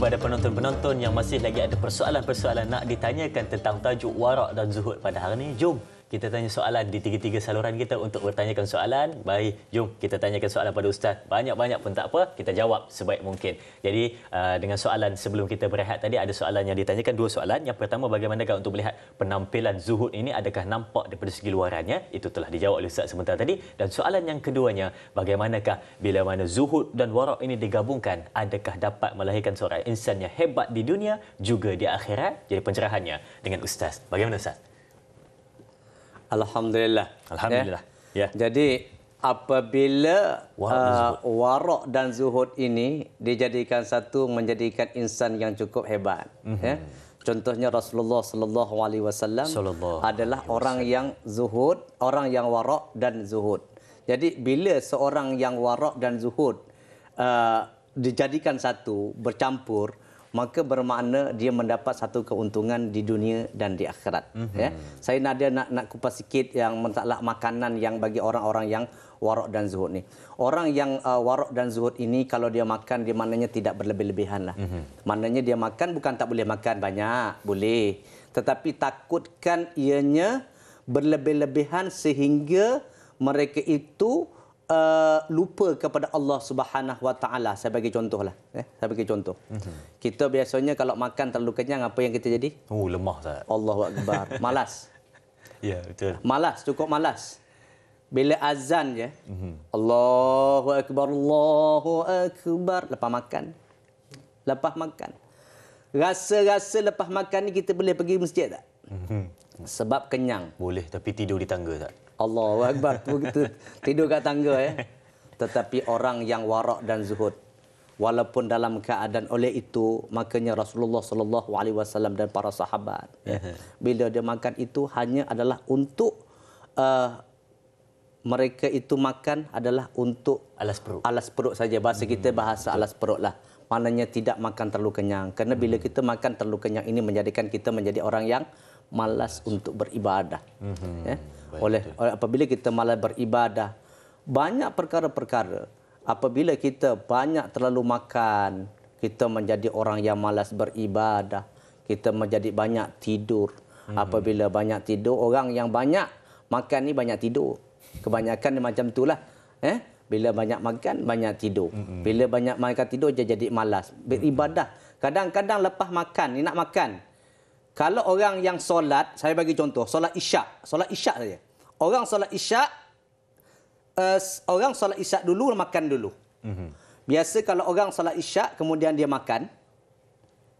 kepada penonton-penonton yang masih lagi ada persoalan-persoalan nak ditanyakan tentang tajuk warak dan zuhud pada hari ini. Jom kita tanya soalan di tiga-tiga saluran kita untuk bertanyakan soalan. Baik, jom kita tanyakan soalan pada Ustaz. Banyak-banyak pun tak apa, kita jawab sebaik mungkin. Jadi, uh, dengan soalan sebelum kita berehat tadi, ada soalan yang ditanyakan, dua soalan. Yang pertama, bagaimanakah untuk melihat penampilan zuhud ini? Adakah nampak daripada segi luarannya? Itu telah dijawab oleh Ustaz sebentar tadi. Dan soalan yang keduanya, bagaimanakah bila mana zuhud dan warak ini digabungkan, adakah dapat melahirkan seorang insan yang hebat di dunia, juga di akhirat? Jadi, pencerahannya dengan Ustaz. Bagaimana Ustaz? Alhamdulillah. Alhamdulillah. Ya. ya. Jadi apabila uh, warok uh, dan zuhud ini dijadikan satu menjadikan insan yang cukup hebat. Mm-hmm. Ya. Contohnya Rasulullah sallallahu alaihi wasallam adalah orang yang zuhud, orang yang warok dan zuhud. Jadi bila seorang yang warok dan zuhud uh, dijadikan satu, bercampur, maka bermakna dia mendapat satu keuntungan di dunia dan di akhirat. Mm-hmm. Ya. Mhm. Saya Nadia nak nak kupas sikit yang mentaklak makanan yang bagi orang-orang yang warok dan zuhud ni. Orang yang uh, warok dan zuhud ini kalau dia makan dia maknanya tidak berlebih-lebihan lah. Mm-hmm. Maknanya dia makan bukan tak boleh makan banyak, boleh. Tetapi takutkan ianya berlebih-lebihan sehingga mereka itu uh, lupa kepada Allah Subhanahu Wa Taala. Saya bagi contohlah, eh, saya bagi contoh. Mm-hmm. Kita biasanya kalau makan terlalu kenyang apa yang kita jadi? Oh, lemah sangat. Allahuakbar. Malas. ya, yeah, betul. Malas, cukup malas. Bila azan je, mm-hmm. Allahu akbar, Allahu akbar lepas makan. Lepas makan. Rasa-rasa lepas makan ni kita boleh pergi masjid tak? Mm-hmm. Sebab kenyang. Boleh tapi tidur di tangga tak? Allah Akbar begitu tidur kat tangga ya. Tetapi orang yang warak dan zuhud walaupun dalam keadaan oleh itu makanya Rasulullah sallallahu alaihi wasallam dan para sahabat ya, bila dia makan itu hanya adalah untuk uh, mereka itu makan adalah untuk alas perut. Alas perut saja bahasa hmm. kita bahasa Betul. alas perut lah. Maknanya tidak makan terlalu kenyang. kerana bila hmm. kita makan terlalu kenyang ini menjadikan kita menjadi orang yang malas untuk beribadah. Mm-hmm. Ya? Oleh, oleh apabila kita malas beribadah, banyak perkara-perkara. Apabila kita banyak terlalu makan, kita menjadi orang yang malas beribadah. Kita menjadi banyak tidur. Mm-hmm. Apabila banyak tidur, orang yang banyak makan ni banyak tidur. Kebanyakan ni macam itulah. Eh? Ya. Bila banyak makan, banyak tidur. Mhm. Bila banyak makan, tidur, dia jadi malas. Beribadah. Mhm. Kadang-kadang lepas makan, ni nak makan. Kalau orang yang solat, saya bagi contoh, solat isyak. Solat isyak saja. Orang solat isyak, uh, orang solat isyak dulu, makan dulu. Mm-hmm. Biasa kalau orang solat isyak, kemudian dia makan,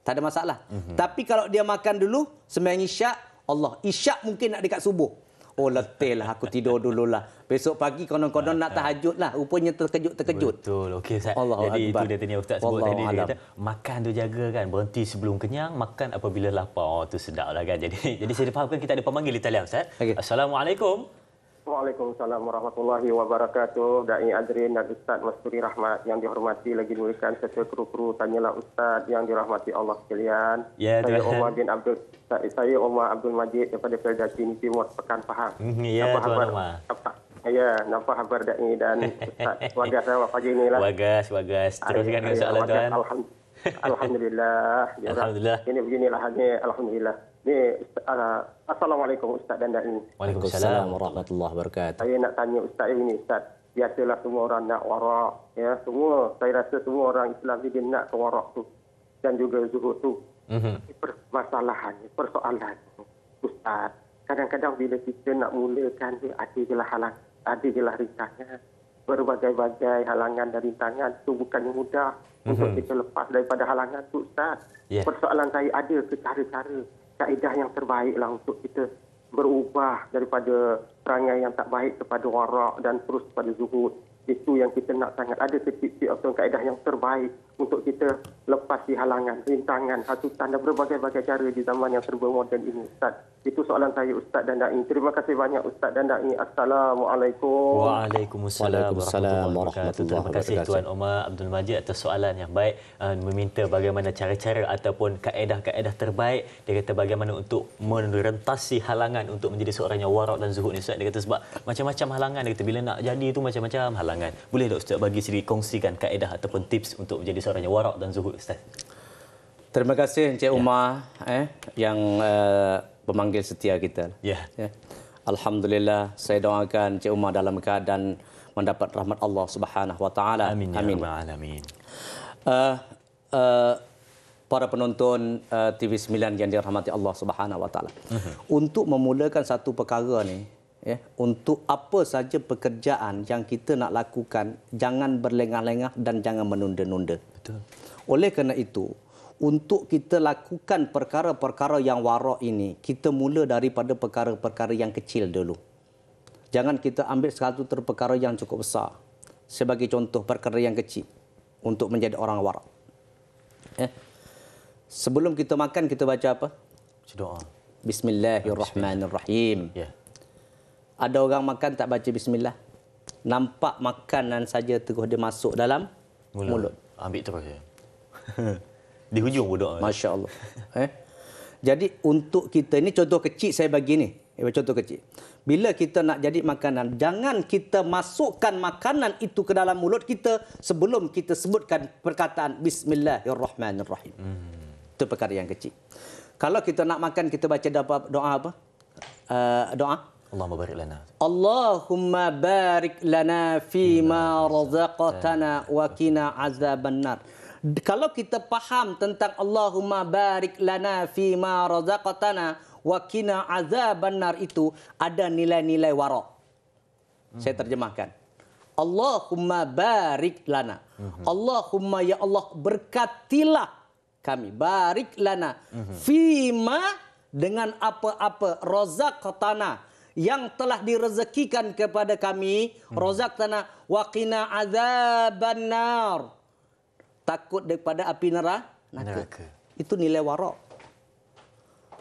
tak ada masalah. Mm-hmm. Tapi kalau dia makan dulu, sembang isyak, Allah. Isyak mungkin nak dekat subuh. Oh letih lah aku tidur dulu lah. Besok pagi konon-konon nak tahajud lah. Rupanya terkejut-terkejut. Betul. Okey Ustaz. Allah Jadi Akbar. itu dia tanya Ustaz sebut Allah tadi. Dia kata, makan tu jaga kan. Berhenti sebelum kenyang. Makan apabila lapar. Oh tu sedap lah kan. Jadi jadi saya faham kan kita ada pemanggil di talian Ustaz. Okay. Assalamualaikum. Waalaikumsalam warahmatullahi wabarakatuh. Da'i Adrin dan Ustaz Masturi Rahmat yang dihormati lagi mulikan serta kru-kru tanyalah Ustaz yang dirahmati Allah sekalian. Ya, saya tuan. Umar bin Abdul saya Umar Abdul Majid daripada Felda Sini Timur Pekan Pahang. Mhm, ya, Nampak Tuan Umar. Ya, nampak khabar da'i dan Ustaz. saya lah, eh, pagi ini lah. Wagas, wagas. Teruskan ya, insyaAllah Tuan. Alhamdulillah. Alhamdulillah. Ini beginilah hanya Alhamdulillah. Ni assalamualaikum ustaz dan dai. Waalaikumsalam warahmatullahi wabarakatuh. Saya nak tanya ustaz ini ustaz. Biasalah semua orang nak warak ya. Semua saya rasa semua orang Islam ni nak ke warak tu dan juga zuhud tu. Mhm. Permasalahan, persoalan ustaz. Kadang-kadang bila kita nak mulakan dia ada jelah halang, ada lah rintangan. Berbagai-bagai halangan dan rintangan tu bukan mudah mm-hmm. untuk mhm. kita lepas daripada halangan tu ustaz. Yeah. Persoalan saya ada ke cara-cara kaedah yang terbaik lah untuk kita berubah daripada perangai yang tak baik kepada warak dan terus kepada zuhud. Itu yang kita nak sangat. Ada tip-tip atau kaedah yang terbaik untuk kita lepas di halangan, rintangan, hasutan dan berbagai-bagai cara di zaman yang serba moden ini. Ustaz, itu soalan saya Ustaz dan Da'i. Terima kasih banyak Ustaz dan Da'i. Assalamualaikum. Waalaikumsalam. Waalaikumsalam. Terima kasih Tuan Omar Abdul Majid atas soalan yang baik. Ah, meminta bagaimana cara-cara ataupun kaedah-kaedah terbaik. Dia kata bagaimana untuk merentasi halangan untuk menjadi seorang yang warak dan zuhud ni Ustaz. Dia kata sebab macam-macam halangan. Dia kata bila nak jadi itu macam-macam halangan. Boleh tak Ustaz bagi sedikit kongsikan kaedah ataupun tips untuk menjadi seorang antaranya warak dan zuhud ustaz. Terima kasih Encik ya. Umar ya. eh yang uh, eh, pemanggil setia kita. Ya. ya. Alhamdulillah saya doakan Encik Umar dalam keadaan mendapat rahmat Allah Subhanahu wa taala. Amin. Ya Amin. Ya alamin. Uh, uh, para penonton uh, TV9 yang dirahmati Allah Subhanahu wa taala. Uh-huh. Untuk memulakan satu perkara ni ya, untuk apa saja pekerjaan yang kita nak lakukan jangan berlengah-lengah dan jangan menunda-nunda. Betul. Oleh kerana itu, untuk kita lakukan perkara-perkara yang warak ini, kita mula daripada perkara-perkara yang kecil dulu. Jangan kita ambil satu perkara yang cukup besar. Sebagai contoh perkara yang kecil untuk menjadi orang warak. Ya. Sebelum kita makan kita baca apa? Doa. Bismillahirrahmanirrahim. Yeah. Ada orang makan tak baca bismillah. Nampak makanan saja terus dia masuk dalam mulut. mulut. Ambil terus ya. Di hujung pun doa. Masya Allah. Eh? Jadi untuk kita, ini contoh kecil saya bagi ni. Eh, contoh kecil. Bila kita nak jadi makanan, jangan kita masukkan makanan itu ke dalam mulut kita sebelum kita sebutkan perkataan Bismillahirrahmanirrahim. Hmm. Itu perkara yang kecil. Kalau kita nak makan, kita baca doa apa? Uh, doa? Eh, Allahumma barik lana. Allahumma barik lana fi ma razaqtana wa azaban azabannar. Kalau kita faham tentang Allahumma barik lana fi ma razaqtana wa azaban azabannar itu ada nilai-nilai wara. Saya terjemahkan. Allahumma barik lana. Hmm. Allahumma ya Allah berkatilah kami. Barik lana hmm. fi dengan apa-apa razaqtana. -apa yang telah direzekikan kepada kami hmm. razak tana waqina azabannar takut daripada api neraka. neraka itu nilai warak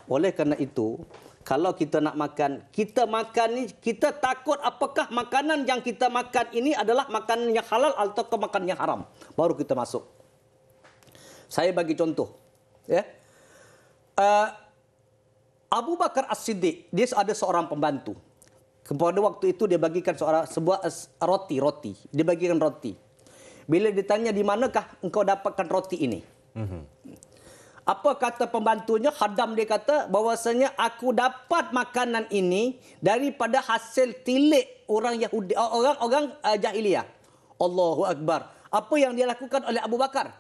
oleh kerana itu kalau kita nak makan kita makan ni kita takut apakah makanan yang kita makan ini adalah makanan yang halal atau ke makanan yang haram baru kita masuk saya bagi contoh ya uh, Abu Bakar As-Siddiq, dia ada seorang pembantu. Kepada waktu itu dia bagikan seorang sebuah roti, roti. Dia bagikan roti. Bila ditanya di manakah engkau dapatkan roti ini? Mm-hmm. Apa kata pembantunya? Hadam dia kata bahwasanya aku dapat makanan ini daripada hasil tilik orang Yahudi, orang-orang uh, eh, jahiliyah. Allahu Akbar. Apa yang dia lakukan oleh Abu Bakar?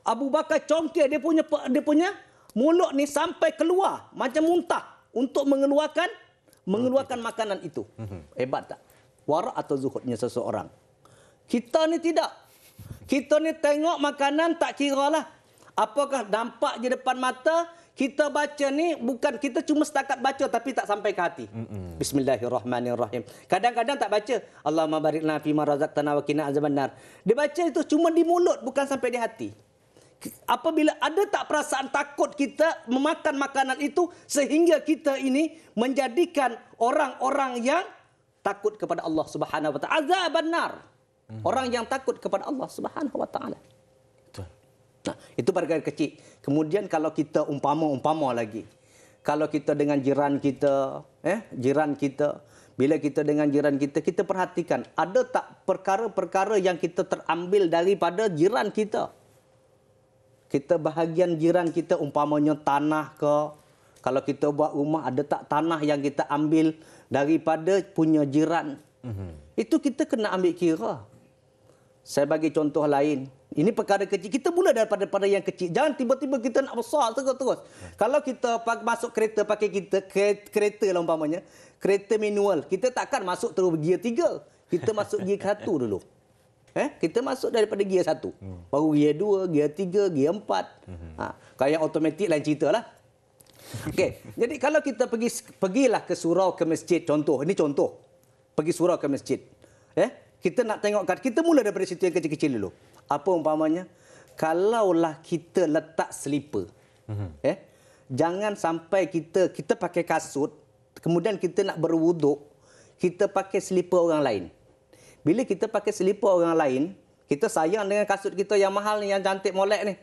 Abu Bakar congkir dia punya dia punya mulut ni sampai keluar macam muntah untuk mengeluarkan mengeluarkan hmm. makanan itu. Hmm. Hebat tak? Warak atau zuhudnya seseorang. Kita ni tidak. Kita ni tengok makanan tak kira lah. Apakah dampak di depan mata, kita baca ni bukan kita cuma setakat baca tapi tak sampai ke hati. Mm-mm. Bismillahirrahmanirrahim. Kadang-kadang tak baca. Allahumma barik lana fi ma razaqtana wa qina azabannar. Dia baca itu cuma di mulut bukan sampai di hati apabila ada tak perasaan takut kita memakan makanan itu sehingga kita ini menjadikan orang-orang yang takut kepada Allah Subhanahu wa taala azab annar hmm. orang yang takut kepada Allah Subhanahu wa taala nah, itu perkara kecil kemudian kalau kita umpama-umpama lagi kalau kita dengan jiran kita eh jiran kita bila kita dengan jiran kita kita perhatikan ada tak perkara-perkara yang kita terambil daripada jiran kita kita bahagian jiran kita umpamanya tanah ke kalau kita buat rumah ada tak tanah yang kita ambil daripada punya jiran mm-hmm. itu kita kena ambil kira saya bagi contoh lain ini perkara kecil kita mula daripada pada yang kecil jangan tiba-tiba kita nak besar terus-terus kalau kita masuk kereta pakai kita kereta lah umpamanya kereta manual kita takkan masuk terus gear 3 kita masuk gear 1 dulu Eh, kita masuk daripada gear 1. Hmm. Baru gear 2, gear 3, gear 4. Hmm. Ha, kalau yang automatik lain cerita lah. Okay. Jadi kalau kita pergi pergilah ke surau ke masjid contoh. Ini contoh. Pergi surau ke masjid. Eh, kita nak tengok kat kita mula daripada situ yang kecil-kecil dulu. Apa umpamanya? Kalaulah kita letak sleeper. Hmm. Eh, jangan sampai kita kita pakai kasut kemudian kita nak berwuduk kita pakai sleeper orang lain. Bila kita pakai selipar orang lain, kita sayang dengan kasut kita yang mahal ni, yang cantik molek ni.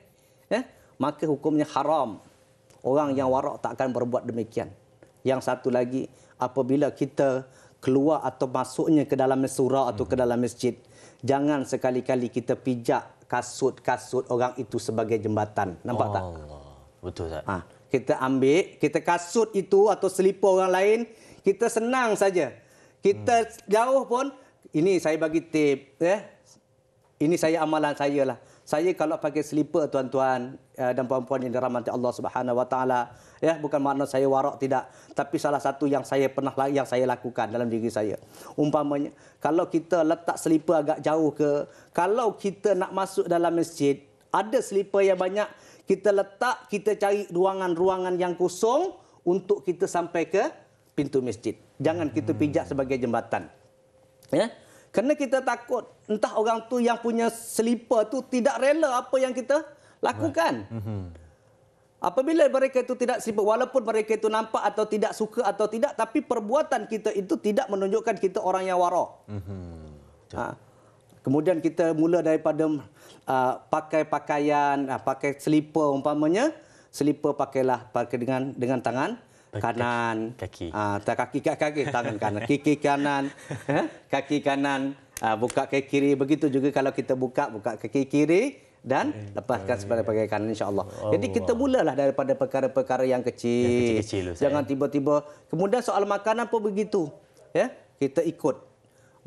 Eh? Maka hukumnya haram. Orang yang warak tak akan berbuat demikian. Yang satu lagi, apabila kita keluar atau masuknya ke dalam surau atau ke dalam masjid, jangan sekali-kali kita pijak kasut-kasut orang itu sebagai jembatan. Nampak Allah. tak? Betul tak? Ha. Kita ambil, kita kasut itu atau selipar orang lain, kita senang saja. Kita hmm. jauh pun, ini saya bagi tip eh. Ini saya amalan saya lah. Saya kalau pakai slipper tuan-tuan eh, dan puan-puan yang dirahmati Allah Subhanahu Wa Taala, ya bukan makna saya warak tidak, tapi salah satu yang saya pernah yang saya lakukan dalam diri saya. Umpamanya kalau kita letak slipper agak jauh ke, kalau kita nak masuk dalam masjid, ada slipper yang banyak, kita letak, kita cari ruangan-ruangan yang kosong untuk kita sampai ke pintu masjid. Jangan kita pijak sebagai jembatan. Ya? Kerana kita takut entah orang tu yang punya selipar tu tidak rela apa yang kita lakukan. Mhm. Apabila mereka itu tidak selipar, walaupun mereka itu nampak atau tidak suka atau tidak, tapi perbuatan kita itu tidak menunjukkan kita orang yang warak. Mhm. Ha. Kemudian kita mula daripada uh, pakai pakaian, uh, pakai selipar umpamanya, selipar pakailah pakai dengan dengan tangan kanan kaki ah kaki kaki, kaki tangan kanan eh? kaki kanan kaki kanan uh, buka ke kiri begitu juga kalau kita buka buka ke kiri dan eh, lepaskan sebagai pakai kanan insyaallah. Oh, Jadi kita mulalah daripada perkara-perkara yang kecil. Yang kecil Jangan tiba-tiba kemudian soal makanan pun begitu. Ya, kita ikut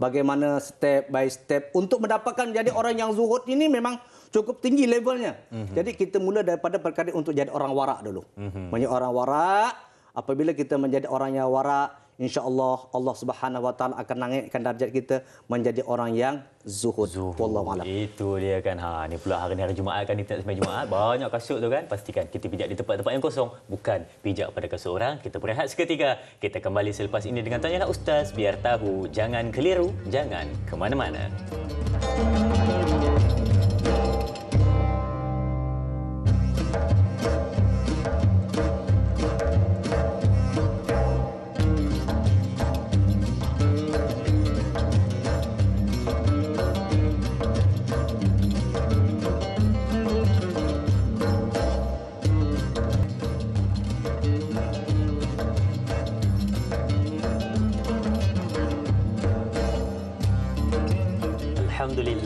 bagaimana step by step untuk mendapatkan jadi orang yang zuhud ini memang cukup tinggi levelnya. Mm-hmm. Jadi kita mula daripada perkara untuk jadi orang warak dulu. Mm-hmm. Menjadi orang warak apabila kita menjadi orang yang wara, insya Allah Allah Subhanahu wa taala akan naikkan darjat kita menjadi orang yang zuhud. zuhud. Wallahu a'lam. Itu dia kan. Ha ni pula hari ni hari Jumaat kan kita nak sembang Jumaat. Banyak kasut tu kan. Pastikan kita pijak di tempat-tempat yang kosong, bukan pijak pada kasut orang. Kita berehat seketika. Kita kembali selepas ini dengan tanya nak lah ustaz biar tahu jangan keliru, jangan ke mana-mana.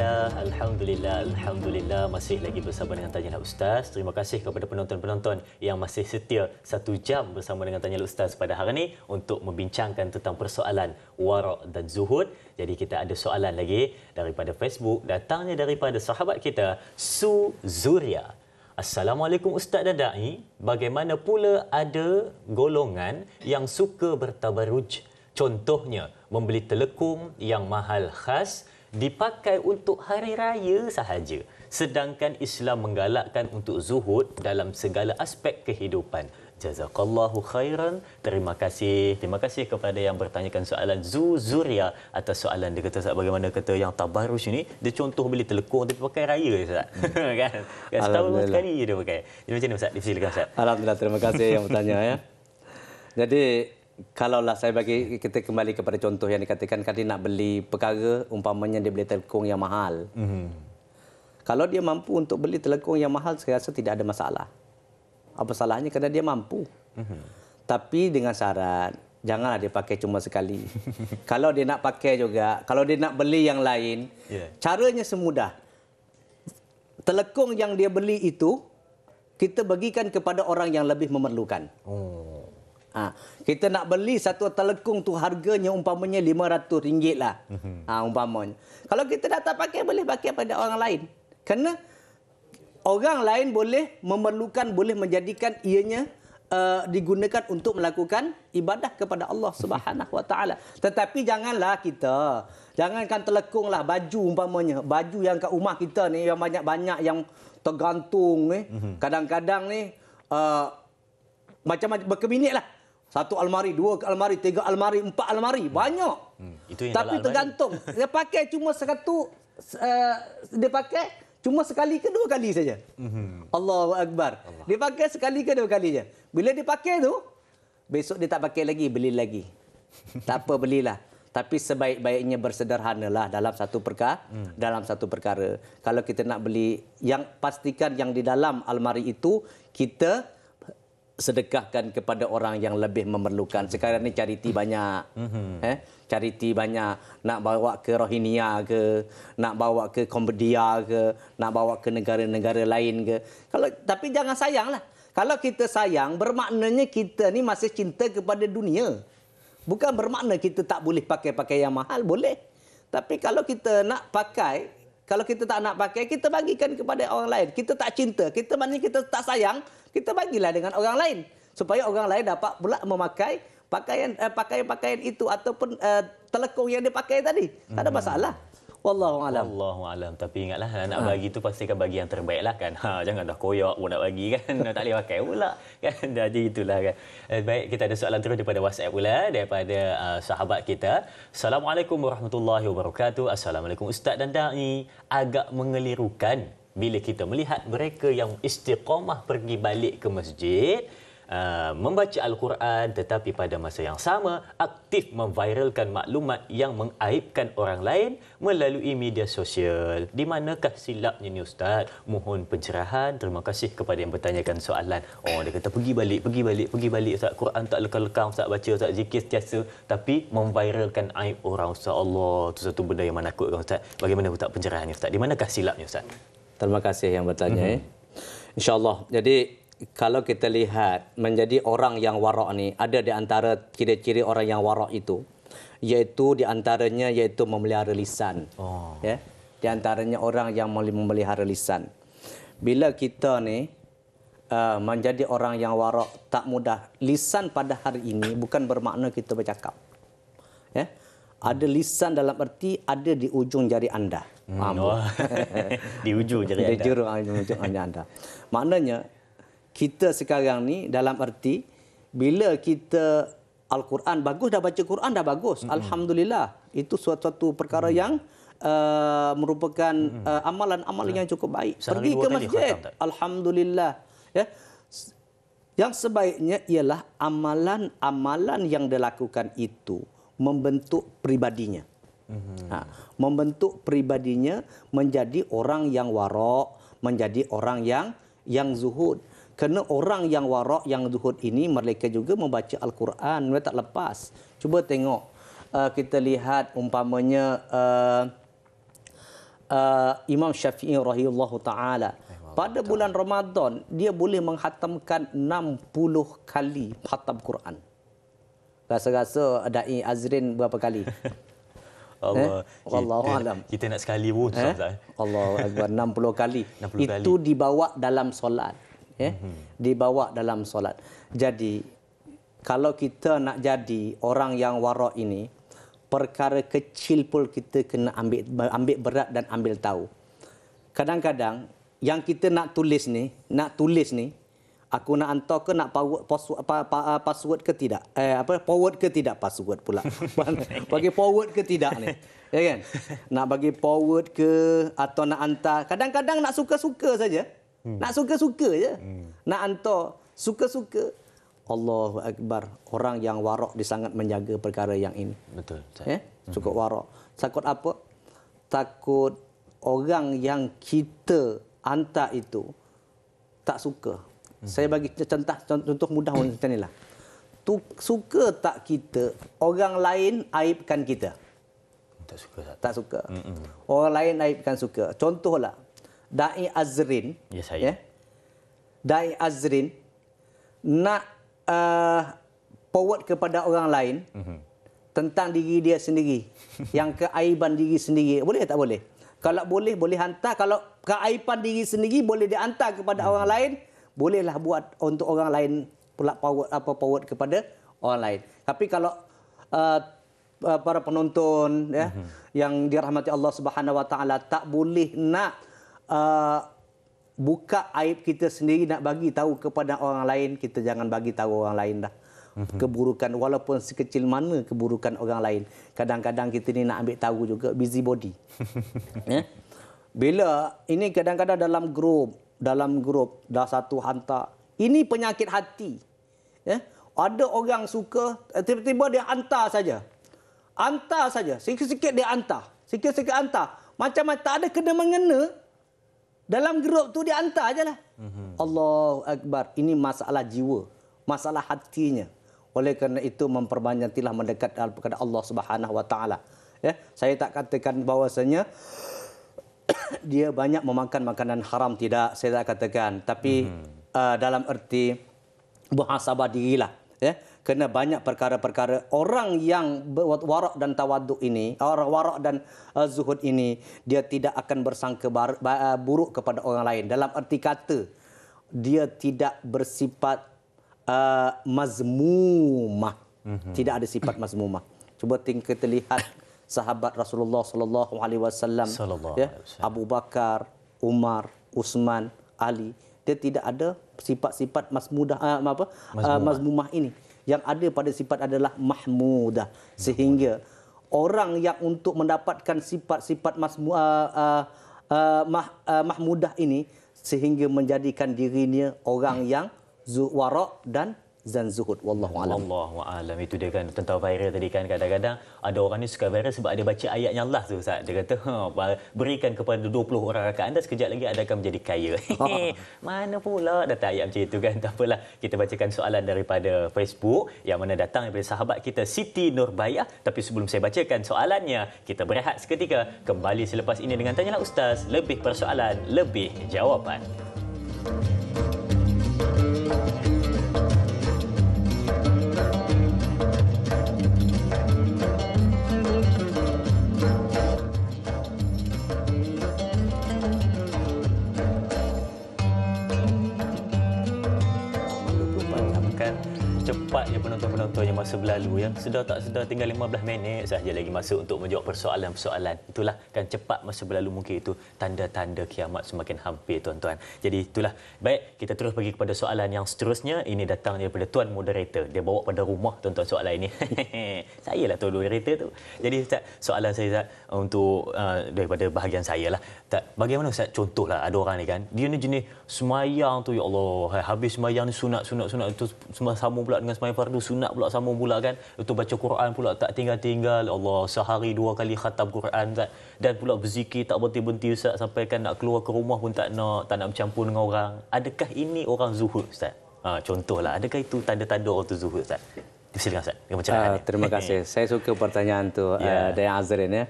Alhamdulillah, Alhamdulillah, Alhamdulillah Masih lagi bersama dengan Tanyalah Ustaz Terima kasih kepada penonton-penonton yang masih setia Satu jam bersama dengan Tanyalah Ustaz pada hari ini Untuk membincangkan tentang persoalan warak dan zuhud Jadi kita ada soalan lagi daripada Facebook Datangnya daripada sahabat kita Su Zuria Assalamualaikum Ustaz dan Da'i Bagaimana pula ada golongan yang suka bertabaruj Contohnya, membeli telekung yang mahal khas dipakai untuk hari raya sahaja sedangkan Islam menggalakkan untuk zuhud dalam segala aspek kehidupan Jazakallahu khairan. Terima kasih. Terima kasih kepada yang bertanyakan soalan Zuzuria atas soalan dia kata Ustaz bagaimana kata yang tabarus ini dia contoh beli telekung tapi pakai raya Ustaz. Hmm. kan? Kan setahun sekali dia pakai. Jadi macam mana Ustaz? Dipersilakan Ustaz. Alhamdulillah terima kasih yang bertanya ya. Jadi kalaulah saya bagi kita kembali kepada contoh yang dikatakan kan nak beli perkara umpamanya dia beli telekung yang mahal. Mm-hmm. Kalau dia mampu untuk beli telekung yang mahal saya rasa tidak ada masalah. Apa salahnya kerana dia mampu. Mm-hmm. Tapi dengan syarat janganlah dia pakai cuma sekali. kalau dia nak pakai juga, kalau dia nak beli yang lain, yeah. caranya semudah. telekung yang dia beli itu kita bagikan kepada orang yang lebih memerlukan. Oh. Ha, kita nak beli satu telekung tu harganya umpamanya RM500 lah. Mhm. Ha, umpamanya. Kalau kita dah tak pakai, boleh pakai pada orang lain. Kerana orang lain boleh memerlukan, boleh menjadikan ianya uh, digunakan untuk melakukan ibadah kepada Allah Subhanahu Wa Tetapi janganlah kita, jangankan telekung lah, baju umpamanya. Baju yang kat rumah kita ni, yang banyak-banyak yang tergantung ni. Mhm. Kadang-kadang ni, uh, macam-macam berkeminit lah. Satu almari, dua almari, tiga almari, empat almari. Hmm. Banyak. Hmm. Itu yang Tapi tergantung. Almari. Dia pakai cuma satu, uh, dia pakai cuma sekali ke dua kali saja. Hmm. Allahu Akbar. Allah. Dia pakai sekali ke dua kali saja. Bila dia pakai tu, besok dia tak pakai lagi, beli lagi. Tak apa, belilah. Tapi sebaik-baiknya bersederhanalah dalam satu perkara, hmm. dalam satu perkara. Kalau kita nak beli, yang pastikan yang di dalam almari itu, kita sedekahkan kepada orang yang lebih memerlukan. Sekarang ni cariti banyak. Mm-hmm. Eh? Cariti banyak. Nak bawa ke Rohingya ke, nak bawa ke Cambodia, ke, nak bawa ke negara-negara lain ke. Kalau Tapi jangan sayanglah. Kalau kita sayang, bermaknanya kita ni masih cinta kepada dunia. Bukan bermakna kita tak boleh pakai pakai yang mahal, boleh. Tapi kalau kita nak pakai, kalau kita tak nak pakai, kita bagikan kepada orang lain. Kita tak cinta, kita maknanya kita tak sayang, kita bagilah dengan orang lain supaya orang lain dapat pula memakai pakaian eh, pakaian pakaian itu ataupun eh, telekung yang dia pakai tadi tak ada hmm. masalah Wallahu alam. Wallahu alam. Tapi ingatlah nak ha. bagi tu pastikan bagi yang terbaiklah kan. Ha, jangan dah koyak pun nak bagi kan. tak boleh pakai pula. Kan? Jadi itulah kan. Eh, baik kita ada soalan terus daripada WhatsApp pula. Eh, daripada uh, sahabat kita. Assalamualaikum warahmatullahi wabarakatuh. Assalamualaikum Ustaz dan Da'i. Agak mengelirukan bila kita melihat mereka yang istiqamah pergi balik ke masjid Uh, membaca Al-Quran tetapi pada masa yang sama aktif memviralkan maklumat yang mengaibkan orang lain melalui media sosial. Di manakah silapnya ni Ustaz? Mohon pencerahan. Terima kasih kepada yang bertanyakan soalan. Oh, dia kata pergi balik, pergi balik, pergi balik. Ustaz, Quran tak lekang-lekang. Ustaz baca, Ustaz zikir setiasa. Tapi memviralkan aib orang. Ustaz Allah, itu satu benda yang menakutkan Ustaz. Bagaimana Ustaz pencerahan ni Ustaz? Di manakah silapnya Ustaz? Terima kasih yang bertanya. Mm -hmm. eh. InsyaAllah. Jadi kalau kita lihat menjadi orang yang warak ni ada di antara ciri-ciri orang yang warak itu iaitu di antaranya iaitu memelihara lisan. Oh. Ya. Di antaranya orang yang memelihara lisan. Bila kita ni uh, menjadi orang yang warak tak mudah. Lisan pada hari ini bukan bermakna kita bercakap. Ya. Ada lisan dalam erti ada di ujung jari anda. Oh. Hmm, um, di hujung jari anda. Di hujung jari anda. Maknanya, kita sekarang ni dalam erti, bila kita Al-Quran bagus, dah baca Quran dah bagus. Mm-hmm. Alhamdulillah. Itu suatu perkara mm-hmm. yang uh, merupakan hmm. uh, amalan-amalan mm-hmm. yang cukup baik. Sehari Pergi ke masjid. Alhamdulillah. Ya. Yang sebaiknya ialah amalan-amalan yang dilakukan itu membentuk pribadinya. Mhm. Ha, membentuk pribadinya menjadi orang yang warok, menjadi orang yang yang zuhud. Kena orang yang warok, yang zuhud ini mereka juga membaca Al-Quran. Mereka tak lepas. Cuba tengok. Uh, kita lihat umpamanya uh, uh, Imam Syafi'i rahimahullah ta'ala. Pada bulan Ramadan, dia boleh menghatamkan 60 kali khatam Quran. Rasa-rasa da'i Azrin berapa kali? Eh? Allah. Eh? kita, alam. Kita nak sekali pun susah. Eh? Wallahu eh? akbar 60 kali. 60 Itu kali. dibawa dalam solat. Ya. Eh? Mhm. Dibawa dalam solat. Jadi kalau kita nak jadi orang yang warak ini, perkara kecil pun kita kena ambil ambil berat dan ambil tahu. Kadang-kadang yang kita nak tulis ni, nak tulis ni, aku nak hantar ke nak power, password, apa, apa, uh, password ke tidak eh apa forward ke tidak password pula bagi forward ke tidak ni ya kan nak bagi forward ke atau nak hantar kadang-kadang nak suka-suka saja hmm. nak suka-suka je hmm. nak hantar suka-suka Allahu akbar orang yang warak dia sangat menjaga perkara yang ini betul Ya, cukup hmm. warak takut apa takut orang yang kita hantar itu tak suka Hmm. Saya bagi contoh, contoh mudah macam inilah. Tu, suka tak kita orang lain aibkan kita? Tak suka. Tak, tak suka. Mm-mm. Orang lain aibkan suka. Contohlah, Dai Azrin. Ya, saya. Yeah? Dai Azrin nak uh, forward kepada orang lain mm-hmm. tentang diri dia sendiri. yang keaiban diri sendiri. Boleh tak boleh? Kalau boleh, boleh hantar. Kalau keaiban diri sendiri, boleh dihantar kepada mm-hmm. orang lain bolehlah buat untuk orang lain pula power apa power kepada orang lain. Tapi kalau uh, uh para penonton ya mm -hmm. yang dirahmati Allah Subhanahu Wa Taala tak boleh nak uh, buka aib kita sendiri nak bagi tahu kepada orang lain, kita jangan bagi tahu orang lain dah. Mhm. Keburukan walaupun sekecil mana keburukan orang lain. Kadang-kadang kita ni nak ambil tahu juga busybody. Ya. Bila ini kadang-kadang dalam group dalam grup dah satu hantar. Ini penyakit hati. Ya. Ada orang suka eh, tiba-tiba dia hantar saja. Hantar saja, sikit-sikit dia hantar. Sikit-sikit hantar. Macam tak ada kena mengena dalam grup tu dia hantar ajalah. Mm-hmm. Allahu akbar. Ini masalah jiwa, masalah hatinya. Oleh kerana itu memperbanyak telah mendekat kepada Allah Subhanahu wa taala. Ya, saya tak katakan bahawasanya dia banyak memakan makanan haram tidak saya tak katakan tapi mm -hmm. uh, dalam erti muhasabah dirilah ya kena banyak perkara-perkara orang yang warak dan tawaduk ini orang warak dan uh, zuhud ini dia tidak akan bersangka bar, uh, buruk kepada orang lain dalam erti kata dia tidak bersifat uh, mazmumah mm -hmm. tidak ada sifat mazmumah cuba tingkat terlihat sahabat Rasulullah sallallahu alaihi wasallam ya Abu Bakar, Umar, Uthman, Ali dia tidak ada sifat-sifat masmudah uh, apa ah, masmumah. Uh, masmumah ini yang ada pada sifat adalah mahmudah sehingga masmumah. orang yang untuk mendapatkan sifat-sifat masmu uh, uh, uh, uh, mahmudah ini sehingga menjadikan dirinya orang yang zuwara dan dan zuhud wallahu alam. Wallahu alam itu dia kan tentang viral tadi kan kadang-kadang ada orang ni suka viral sebab dia baca ayatnya Allah tu Ustaz. Dia kata ha, berikan kepada 20 orang rakaat anda sekejap lagi anda akan menjadi kaya. Mana pula datang ayat macam itu kan. Tak apalah kita bacakan soalan daripada Facebook yang mana datang daripada sahabat kita Siti Nurbayah tapi sebelum saya bacakan soalannya kita berehat seketika kembali selepas ini dengan tanyalah ustaz lebih persoalan lebih jawapan. Thank you. なと contohnya masa berlalu ya sudah tak sudah tinggal 15 minit sahaja lagi masa untuk menjawab persoalan-persoalan itulah kan cepat masa berlalu mungkin itu tanda-tanda kiamat semakin hampir tuan-tuan jadi itulah baik kita terus pergi kepada soalan yang seterusnya ini datang daripada tuan moderator dia bawa pada rumah tuan-tuan soalan ini saya lah tuan moderator tu jadi ustaz soalan saya ustaz untuk uh, daripada bahagian saya lah tak bagaimana ustaz contohlah ada orang ni kan dia ni jenis semayang tu ya Allah habis semayang ni sunat-sunat-sunat itu sunat, sunat, sunat, sunat, sunat, sunat, sunat, pula sama pula kan itu baca Quran pula tak tinggal-tinggal Allah sehari dua kali khatam Quran Zat. dan pula berzikir tak berhenti-henti Ustaz sampai kan nak keluar ke rumah pun tak nak tak nak bercampur dengan orang adakah ini orang zuhud Ustaz ha, contohlah adakah itu tanda-tanda orang tu zuhud Ustaz Silakan, Ustaz. Uh, terima kasih. saya suka pertanyaan tu yeah. Ya. uh, Dayang Azrin ya.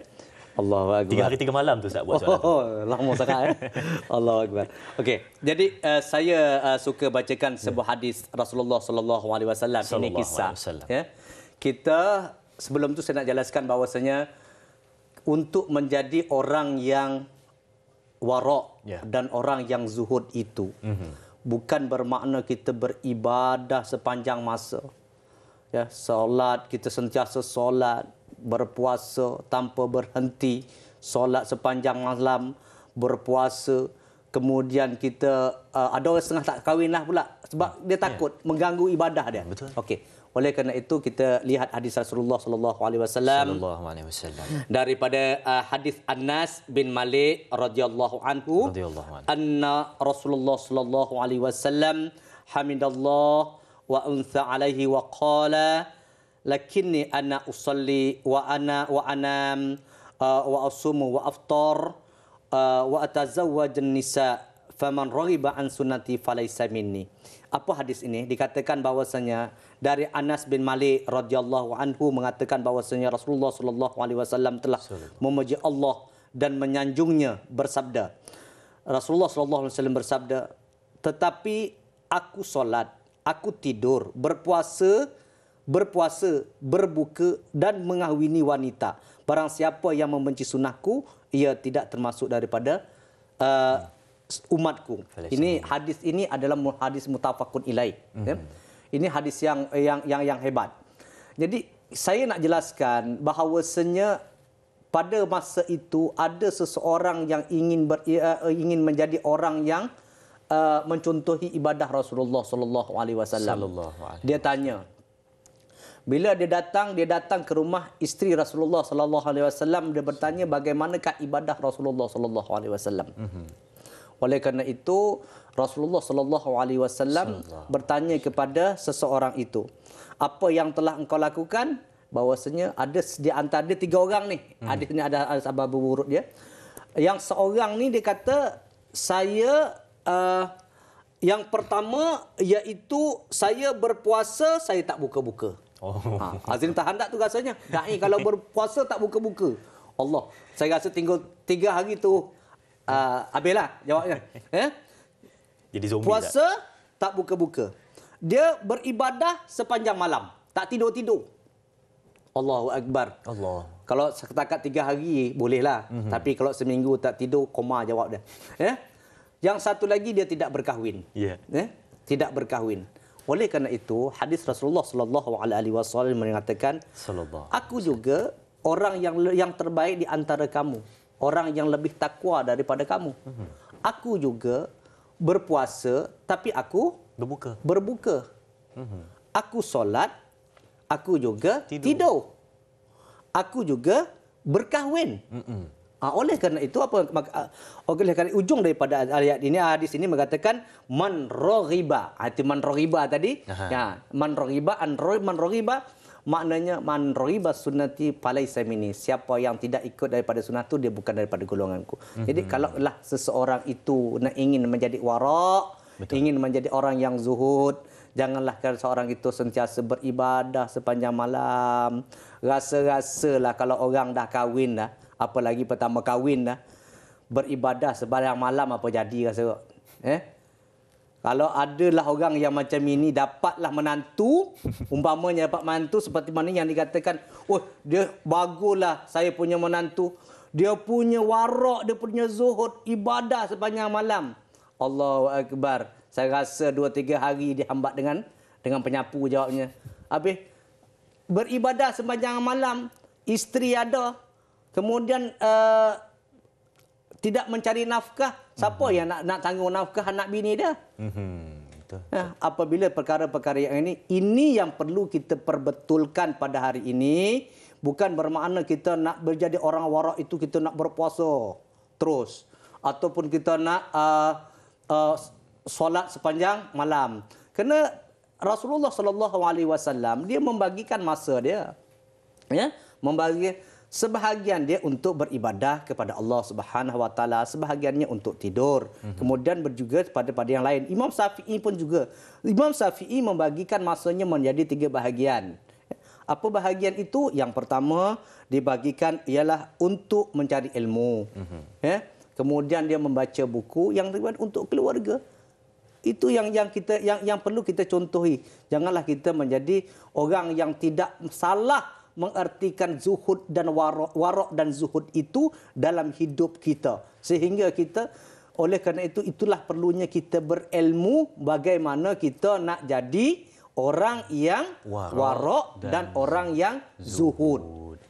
Allah Akbar. Tiga hari tiga malam tu Ustaz buat oh, soalan. Oh, oh, lama sangat eh. Allahu Akbar. Okey. Jadi uh, saya uh, suka bacakan sebuah hadis Rasulullah sallallahu alaihi wasallam ini kisah. Ya. Yeah. Kita sebelum tu saya nak jelaskan bahawasanya untuk menjadi orang yang warak yeah. dan orang yang zuhud itu mm-hmm. bukan bermakna kita beribadah sepanjang masa. Ya, solat kita sentiasa solat, berpuasa tanpa berhenti solat sepanjang malam berpuasa kemudian kita uh, ada orang setengah tak kahwinlah pula sebab dia takut yeah. mengganggu ibadah dia betul okey oleh kerana itu kita lihat hadis Rasulullah sallallahu alaihi wasallam daripada uh, hadis Anas bin Malik radhiyallahu anhu radhiyallahu anhu anna Rasulullah sallallahu alaihi wasallam hamidallah wa unsa alaihi wa qala lakinni ana usalli wa ana wa anam uh, wa asumu wa aftar uh, wa atazawwaj nisa faman raghiba an sunnati falaysa minni apa hadis ini dikatakan bahwasanya dari Anas bin Malik radhiyallahu anhu mengatakan bahawasanya Rasulullah sallallahu alaihi wasallam telah memuji Allah dan menyanjungnya bersabda Rasulullah sallallahu alaihi wasallam bersabda tetapi aku solat aku tidur berpuasa berpuasa, berbuka dan mengahwini wanita. Barang siapa yang membenci sunnahku, ia tidak termasuk daripada uh, umatku. Ini hadis ini adalah hadis mutafakun ilai. Mm-hmm. Ya. Ini hadis yang yang yang yang hebat. Jadi saya nak jelaskan bahawasanya pada masa itu ada seseorang yang ingin ber, uh, ingin menjadi orang yang uh, mencontohi ibadah Rasulullah sallallahu alaihi wasallam. Dia tanya, bila dia datang dia datang ke rumah isteri Rasulullah sallallahu alaihi wasallam dia bertanya bagaimanakah ibadah Rasulullah sallallahu alaihi wasallam mhm. oleh kerana itu Rasulullah sallallahu alaihi wasallam bertanya kepada seseorang itu apa yang telah engkau lakukan bahwasanya ada di antara dia tiga orang ni hmm. hadis ni ada ada sebab buruk dia yang seorang ni dia kata saya uh, yang pertama iaitu saya berpuasa saya tak buka-buka. Oh. Ha, azim tahandak tu rasanya. Dah ni kalau berpuasa tak buka-buka. Allah, saya rasa tinggal tiga hari tu uh, ah, habislah jawabnya. Eh? Jadi zombie Puasa tak, tak buka-buka. Dia beribadah sepanjang malam. Tak tidur-tidur. Allahu Akbar. Allah. Kalau setakat tiga hari, bolehlah. Mm-hmm. Tapi kalau seminggu tak tidur, koma jawab dia. Eh? Yang satu lagi, dia tidak berkahwin. Yeah. Eh? Tidak berkahwin. Oleh kerana itu, hadis Rasulullah sallallahu alaihi wasallam mengatakan, "Aku juga orang yang yang terbaik di antara kamu, orang yang lebih takwa daripada kamu. Hmm. Aku juga berpuasa tapi aku berbuka. Berbuka. Hmm. Aku solat, aku juga tidur. tidur. Aku juga berkahwin." Mm-mm. Ha, oleh kerana itu apa maka, ah, oleh kerana ujung daripada ayat ini hadis ah, ini mengatakan man roghiba. Ha, itu man roghiba tadi. Aha. Ya, man roghiba an man roghiba maknanya man roghiba sunnati palaisa mini. Siapa yang tidak ikut daripada sunnah itu dia bukan daripada golonganku. Mm-hmm. Jadi kalau lah seseorang itu nak ingin menjadi warak, ingin menjadi orang yang zuhud, janganlah kalau seorang itu sentiasa beribadah sepanjang malam. Rasa-rasalah kalau orang dah kahwin dah apalagi pertama kahwin dah beribadah sebarang malam apa jadi rasa kok. Eh? Kalau adalah orang yang macam ini dapatlah menantu, umpamanya dapat mantu seperti mana yang dikatakan, "Oh, dia bagolah saya punya menantu. Dia punya warak, dia punya zuhud ibadah sepanjang malam." Allahu akbar. Saya rasa dua tiga hari dihambat dengan dengan penyapu jawabnya. Habis beribadah sepanjang malam, isteri ada, kemudian uh, tidak mencari nafkah siapa hmm yang nak nak tanggung nafkah anak bini dia hmm nah, ha, apabila perkara-perkara yang ini ini yang perlu kita perbetulkan pada hari ini bukan bermakna kita nak berjadi orang warak itu kita nak berpuasa terus ataupun kita nak uh, uh, solat sepanjang malam Kena Rasulullah sallallahu alaihi wasallam dia membagikan masa dia ya membagi sebahagian dia untuk beribadah kepada Allah Subhanahu wa taala sebahagiannya untuk tidur mm-hmm. kemudian berjuga pada pada yang lain Imam Syafi'i pun juga Imam Syafi'i membagikan masanya menjadi tiga bahagian apa bahagian itu yang pertama dibagikan ialah untuk mencari ilmu mm-hmm. ya kemudian dia membaca buku yang ribuan untuk keluarga itu yang yang kita yang yang perlu kita contohi janganlah kita menjadi orang yang tidak salah mengartikan zuhud dan warok, warok dan zuhud itu dalam hidup kita. Sehingga kita oleh kerana itu itulah perlunya kita berilmu bagaimana kita nak jadi orang yang warok dan, dan orang yang zuhud. zuhud.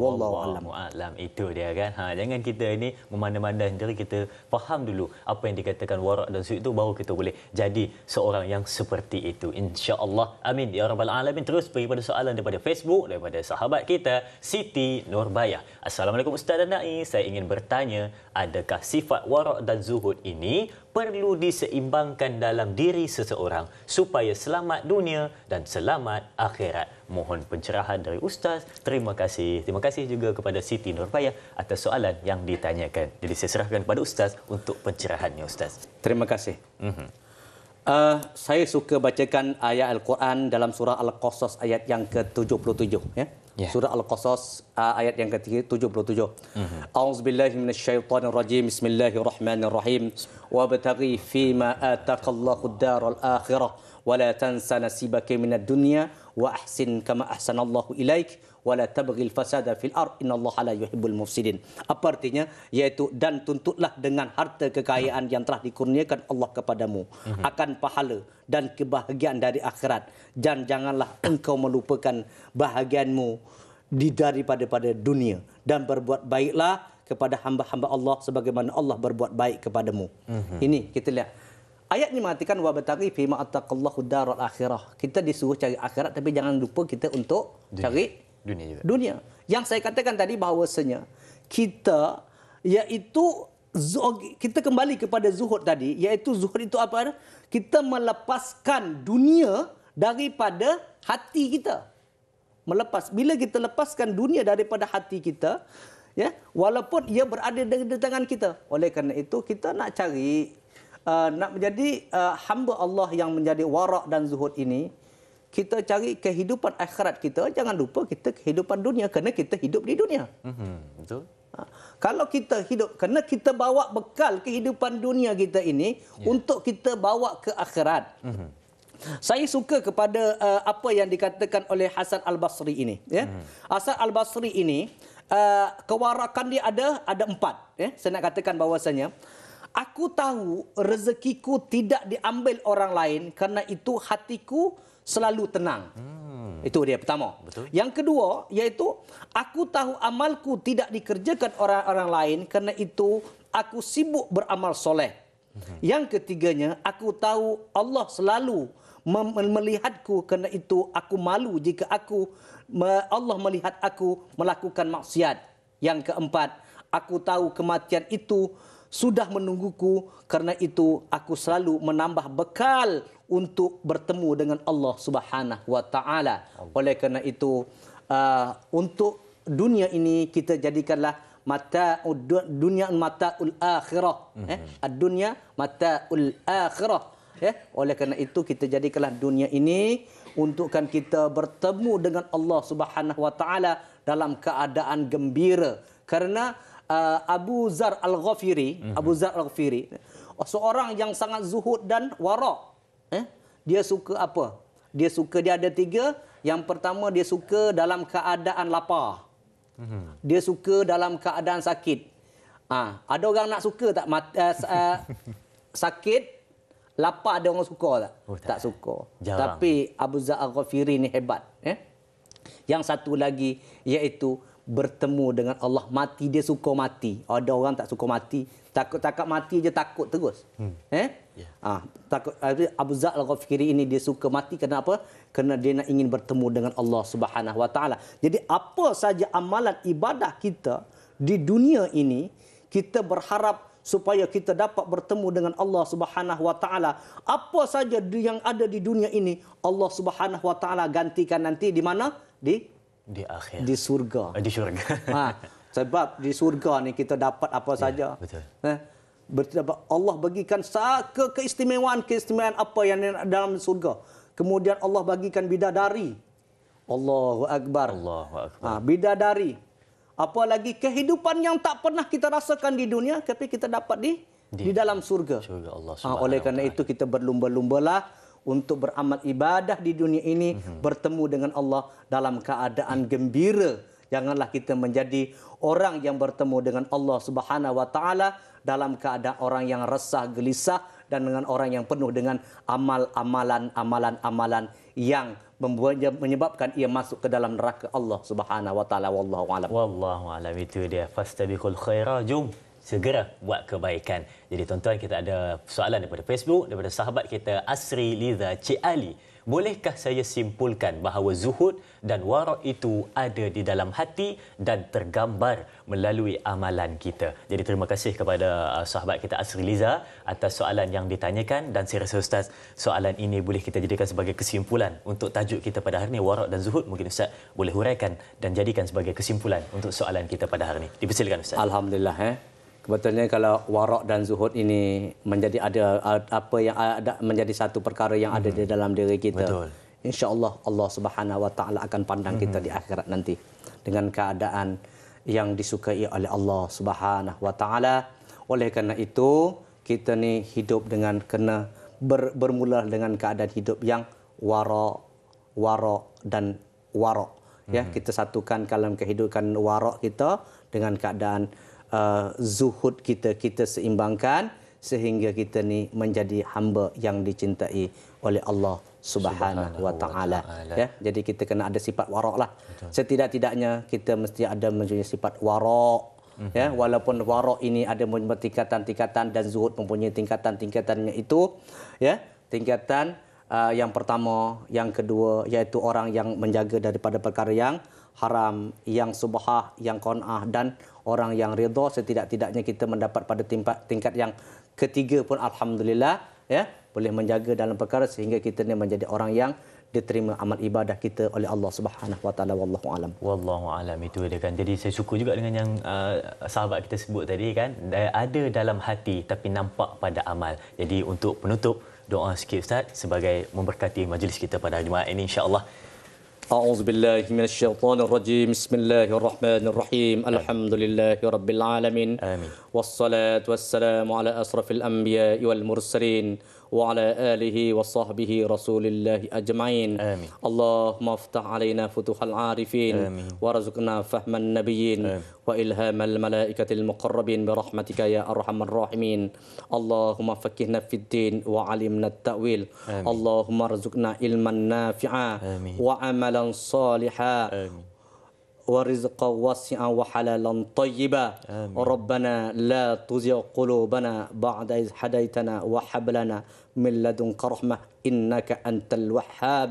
Wallahu alam. alam itu dia kan. Ha, jangan kita ini memandang-mandang sendiri kita faham dulu apa yang dikatakan warak dan zuhud itu baru kita boleh jadi seorang yang seperti itu. Insya-Allah. Amin. Ya rabbal alamin. Terus pergi pada soalan daripada Facebook daripada sahabat kita Siti Nurbaya. Assalamualaikum Ustaz dan Nai. Saya ingin bertanya, adakah sifat warak dan zuhud ini perlu diseimbangkan dalam diri seseorang supaya selamat dunia dan selamat akhirat. Mohon pencerahan dari Ustaz. Terima kasih. Terima kasih juga kepada Siti Nurfaya atas soalan yang ditanyakan. Jadi saya serahkan kepada Ustaz untuk pencerahannya Ustaz. Terima kasih. Mm-hmm. Uh, saya suka bacakan ayat Al-Quran dalam surah Al-Qasas ayat yang ke-77. Ya. Yeah? Yeah. Surah Al-Qasas ayat yang ke-77. Mhm. A'udzubillahi minasyaitonirrajim. Bismillahirrahmanirrahim. Wa bataghi fi ma ataqallahu ad-daral akhirah wa la tansa nasibaka minad dunya wa ahsin kama ahsanallahu ilaika wala tabghil fasada fil ard innallaha la yuhibbul mufsidin apa artinya Yaitu dan tuntutlah dengan harta kekayaan yang telah dikurniakan Allah kepadamu mhm. akan pahala dan kebahagiaan dari akhirat dan janganlah engkau melupakan bahagianmu di daripada pada dunia dan berbuat baiklah kepada hamba-hamba Allah sebagaimana Allah berbuat baik kepadamu. Mhm. Ini kita lihat. Ayat ini mengatakan wa bataghi fi ma attaqallahu darul akhirah. Kita disuruh cari akhirat tapi jangan lupa kita untuk cari dunia juga. Dunia. Yang saya katakan tadi bahawasanya kita iaitu kita kembali kepada zuhud tadi iaitu zuhud itu apa? Kita melepaskan dunia daripada hati kita. Melepas bila kita lepaskan dunia daripada hati kita ya walaupun ia berada di tangan kita oleh kerana itu kita nak cari uh, nak menjadi uh, hamba Allah yang menjadi warak dan zuhud ini kita cari kehidupan akhirat kita, jangan lupa kita kehidupan dunia kerana kita hidup di dunia. Mm-hmm. Betul. Ha. Kalau kita hidup kerana kita bawa bekal kehidupan dunia kita ini yeah. untuk kita bawa ke akhirat. Mm-hmm. Saya suka kepada uh, apa yang dikatakan oleh Hasan Al-Basri ini. Ya. Mm-hmm. Hasan Al-Basri ini, uh, kewarakan dia ada ada empat. Ya. Saya nak katakan bahawasanya, Aku tahu rezekiku tidak diambil orang lain kerana itu hatiku selalu tenang. Hmm. Itu dia pertama. Betul. Yang kedua iaitu aku tahu amalku tidak dikerjakan orang-orang lain kerana itu aku sibuk beramal soleh. Hmm. Yang ketiganya, aku tahu Allah selalu melihatku kerana itu aku malu jika aku Allah melihat aku melakukan maksiat. Yang keempat, aku tahu kematian itu sudah menungguku karena itu aku selalu menambah bekal untuk bertemu dengan Allah Subhanahu wa taala oleh karena itu uh, untuk dunia ini kita jadikanlah mata dunia mataul akhirah eh mhm. dunia mataul akhirah eh oleh karena itu kita jadikanlah dunia ini untukkan kita bertemu dengan Allah Subhanahu wa taala dalam keadaan gembira karena uh, Abu Zar Al-Ghafiri, mm -hmm. Abu Zar Al-Ghafiri, oh, seorang yang sangat zuhud dan warok. Eh? Dia suka apa? Dia suka dia ada tiga. Yang pertama dia suka dalam keadaan lapar. Mm -hmm. Dia suka dalam keadaan sakit. ha, ada orang nak suka tak mat, uh, sakit lapar ada orang suka tak? Oh, tak, tak suka. Jarang. Tapi Abu Zar Al-Ghafiri ni hebat, eh? Yang satu lagi iaitu bertemu dengan Allah mati dia suka mati ada orang tak suka mati takut takut mati je takut terus hmm. eh yeah. Ya. ha, takut ah, Abu Zaid al-Ghafiri ini dia suka mati kerana apa kerana dia nak ingin bertemu dengan Allah Subhanahu wa taala jadi apa saja amalan ibadah kita di dunia ini kita berharap supaya kita dapat bertemu dengan Allah Subhanahu wa taala apa saja yang ada di dunia ini Allah Subhanahu wa taala gantikan nanti di mana di di akhir di surga oh, di surga. ha sebab di surga ni kita dapat apa ya, saja yeah, betul ha Allah bagikan saka keistimewaan keistimewaan apa yang dalam surga kemudian Allah bagikan bidadari Allahu akbar Allahu akbar ha bidadari apa lagi kehidupan yang tak pernah kita rasakan di dunia tapi kita dapat di di, di dalam surga surga Allah ha, oleh kerana itu kita berlumba-lumbalah untuk beramal ibadah di dunia ini mm -hmm. bertemu dengan Allah dalam keadaan gembira janganlah kita menjadi orang yang bertemu dengan Allah Subhanahu wa taala dalam keadaan orang yang resah gelisah dan dengan orang yang penuh dengan amal-amalan amalan-amalan yang membuatnya menyebabkan ia masuk ke dalam neraka Allah Subhanahu wa taala wallahu alam wallahu alam itu dia fastabiqul khairat jom segera buat kebaikan. Jadi tuan-tuan kita ada soalan daripada Facebook daripada sahabat kita Asri Liza Cik Ali. Bolehkah saya simpulkan bahawa zuhud dan warak itu ada di dalam hati dan tergambar melalui amalan kita. Jadi terima kasih kepada uh, sahabat kita Asri Liza atas soalan yang ditanyakan dan saya rasa Ustaz soalan ini boleh kita jadikan sebagai kesimpulan untuk tajuk kita pada hari ini warak dan zuhud mungkin Ustaz boleh huraikan dan jadikan sebagai kesimpulan untuk soalan kita pada hari ini. Dipersilakan Ustaz. Alhamdulillah. Eh? kebetulnya kalau warak dan zuhud ini menjadi ada apa yang ada menjadi satu perkara yang ada di hmm. dalam diri kita. Betul. Insya-Allah Allah Subhanahu wa taala akan pandang kita hmm. di akhirat nanti dengan keadaan yang disukai oleh Allah Subhanahu wa taala. Oleh kerana itu, kita ni hidup dengan kena ber, bermula dengan keadaan hidup yang warak warak dan warak. Ya, hmm. kita satukan dalam kehidupan warak kita dengan keadaan uh, zuhud kita kita seimbangkan sehingga kita ni menjadi hamba yang dicintai oleh Allah Subhanahu wa taala. Ya, jadi kita kena ada sifat warak lah. Setidak-tidaknya kita mesti ada mempunyai sifat warak. Mhm. Ya, walaupun warok ini ada mempunyai tingkatan-tingkatan dan zuhud mempunyai tingkatan-tingkatannya itu, ya. Tingkatan uh, yang pertama, yang kedua iaitu orang yang menjaga daripada perkara yang haram, yang subhah, yang konah dan orang yang redha setidak-tidaknya kita mendapat pada tingkat tingkat yang ketiga pun alhamdulillah ya boleh menjaga dalam perkara sehingga kita ni menjadi orang yang diterima amal ibadah kita oleh Allah Subhanahu Wa Taala wallahu alam. Wallahu alam itu dia kan. Jadi saya suku juga dengan yang uh, sahabat kita sebut tadi kan. Ada dalam hati tapi nampak pada amal. Jadi untuk penutup doa sikit ustaz sebagai memberkati majlis kita pada jumaat ini insya-Allah. أعوذ بالله من الشيطان الرجيم بسم الله الرحمن الرحيم الحمد لله رب العالمين آمين والصلاة والسلام على أشرف الأنبياء والمرسلين وعلى آله وصحبه رسول الله أجمعين آمين. اللهم افتح علينا فتوح العارفين آمين. ورزقنا فهم النبيين آمين. وإلهام الملائكة المقربين برحمتك يا أرحم الراحمين اللهم فكهنا في الدين وعلمنا التأويل آمين. اللهم ارزقنا علما نافعا آمين. وعملا صالحا آمين. ورزقا واسعا وحلالا طيبا آمين. ربنا لا تزغ قلوبنا بعد إذ هديتنا وهب لنا من لدنك رحمة إنك أنت الوهاب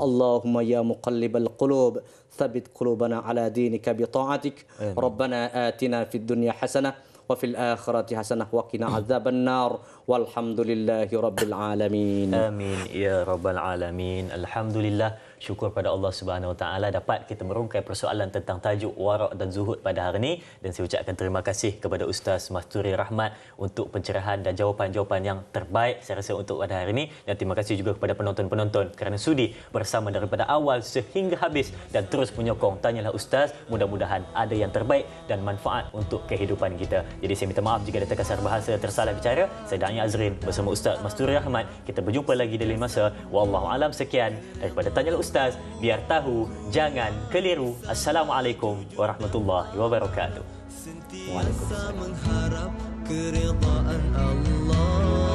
اللهم يا مقلب القلوب ثبت قلوبنا على دينك بطاعتك آمين. ربنا آتنا في الدنيا حسنة وفي الآخرة حسنة وقنا عذاب النار والحمد لله رب العالمين آمين يا رب العالمين الحمد لله syukur pada Allah Subhanahu Wa Taala dapat kita merungkai persoalan tentang tajuk warok dan zuhud pada hari ini dan saya ucapkan terima kasih kepada Ustaz Masturi Rahmat untuk pencerahan dan jawapan-jawapan yang terbaik saya rasa untuk pada hari ini dan terima kasih juga kepada penonton-penonton kerana sudi bersama daripada awal sehingga habis dan terus menyokong tanyalah Ustaz mudah-mudahan ada yang terbaik dan manfaat untuk kehidupan kita jadi saya minta maaf jika ada terkasar bahasa tersalah bicara saya Dania Azrin bersama Ustaz Masturi Rahmat kita berjumpa lagi dalam masa Wallahualam sekian daripada tanyalah Ustaz ustaz biar tahu jangan keliru assalamualaikum warahmatullahi wabarakatuh Waalaikumsalam.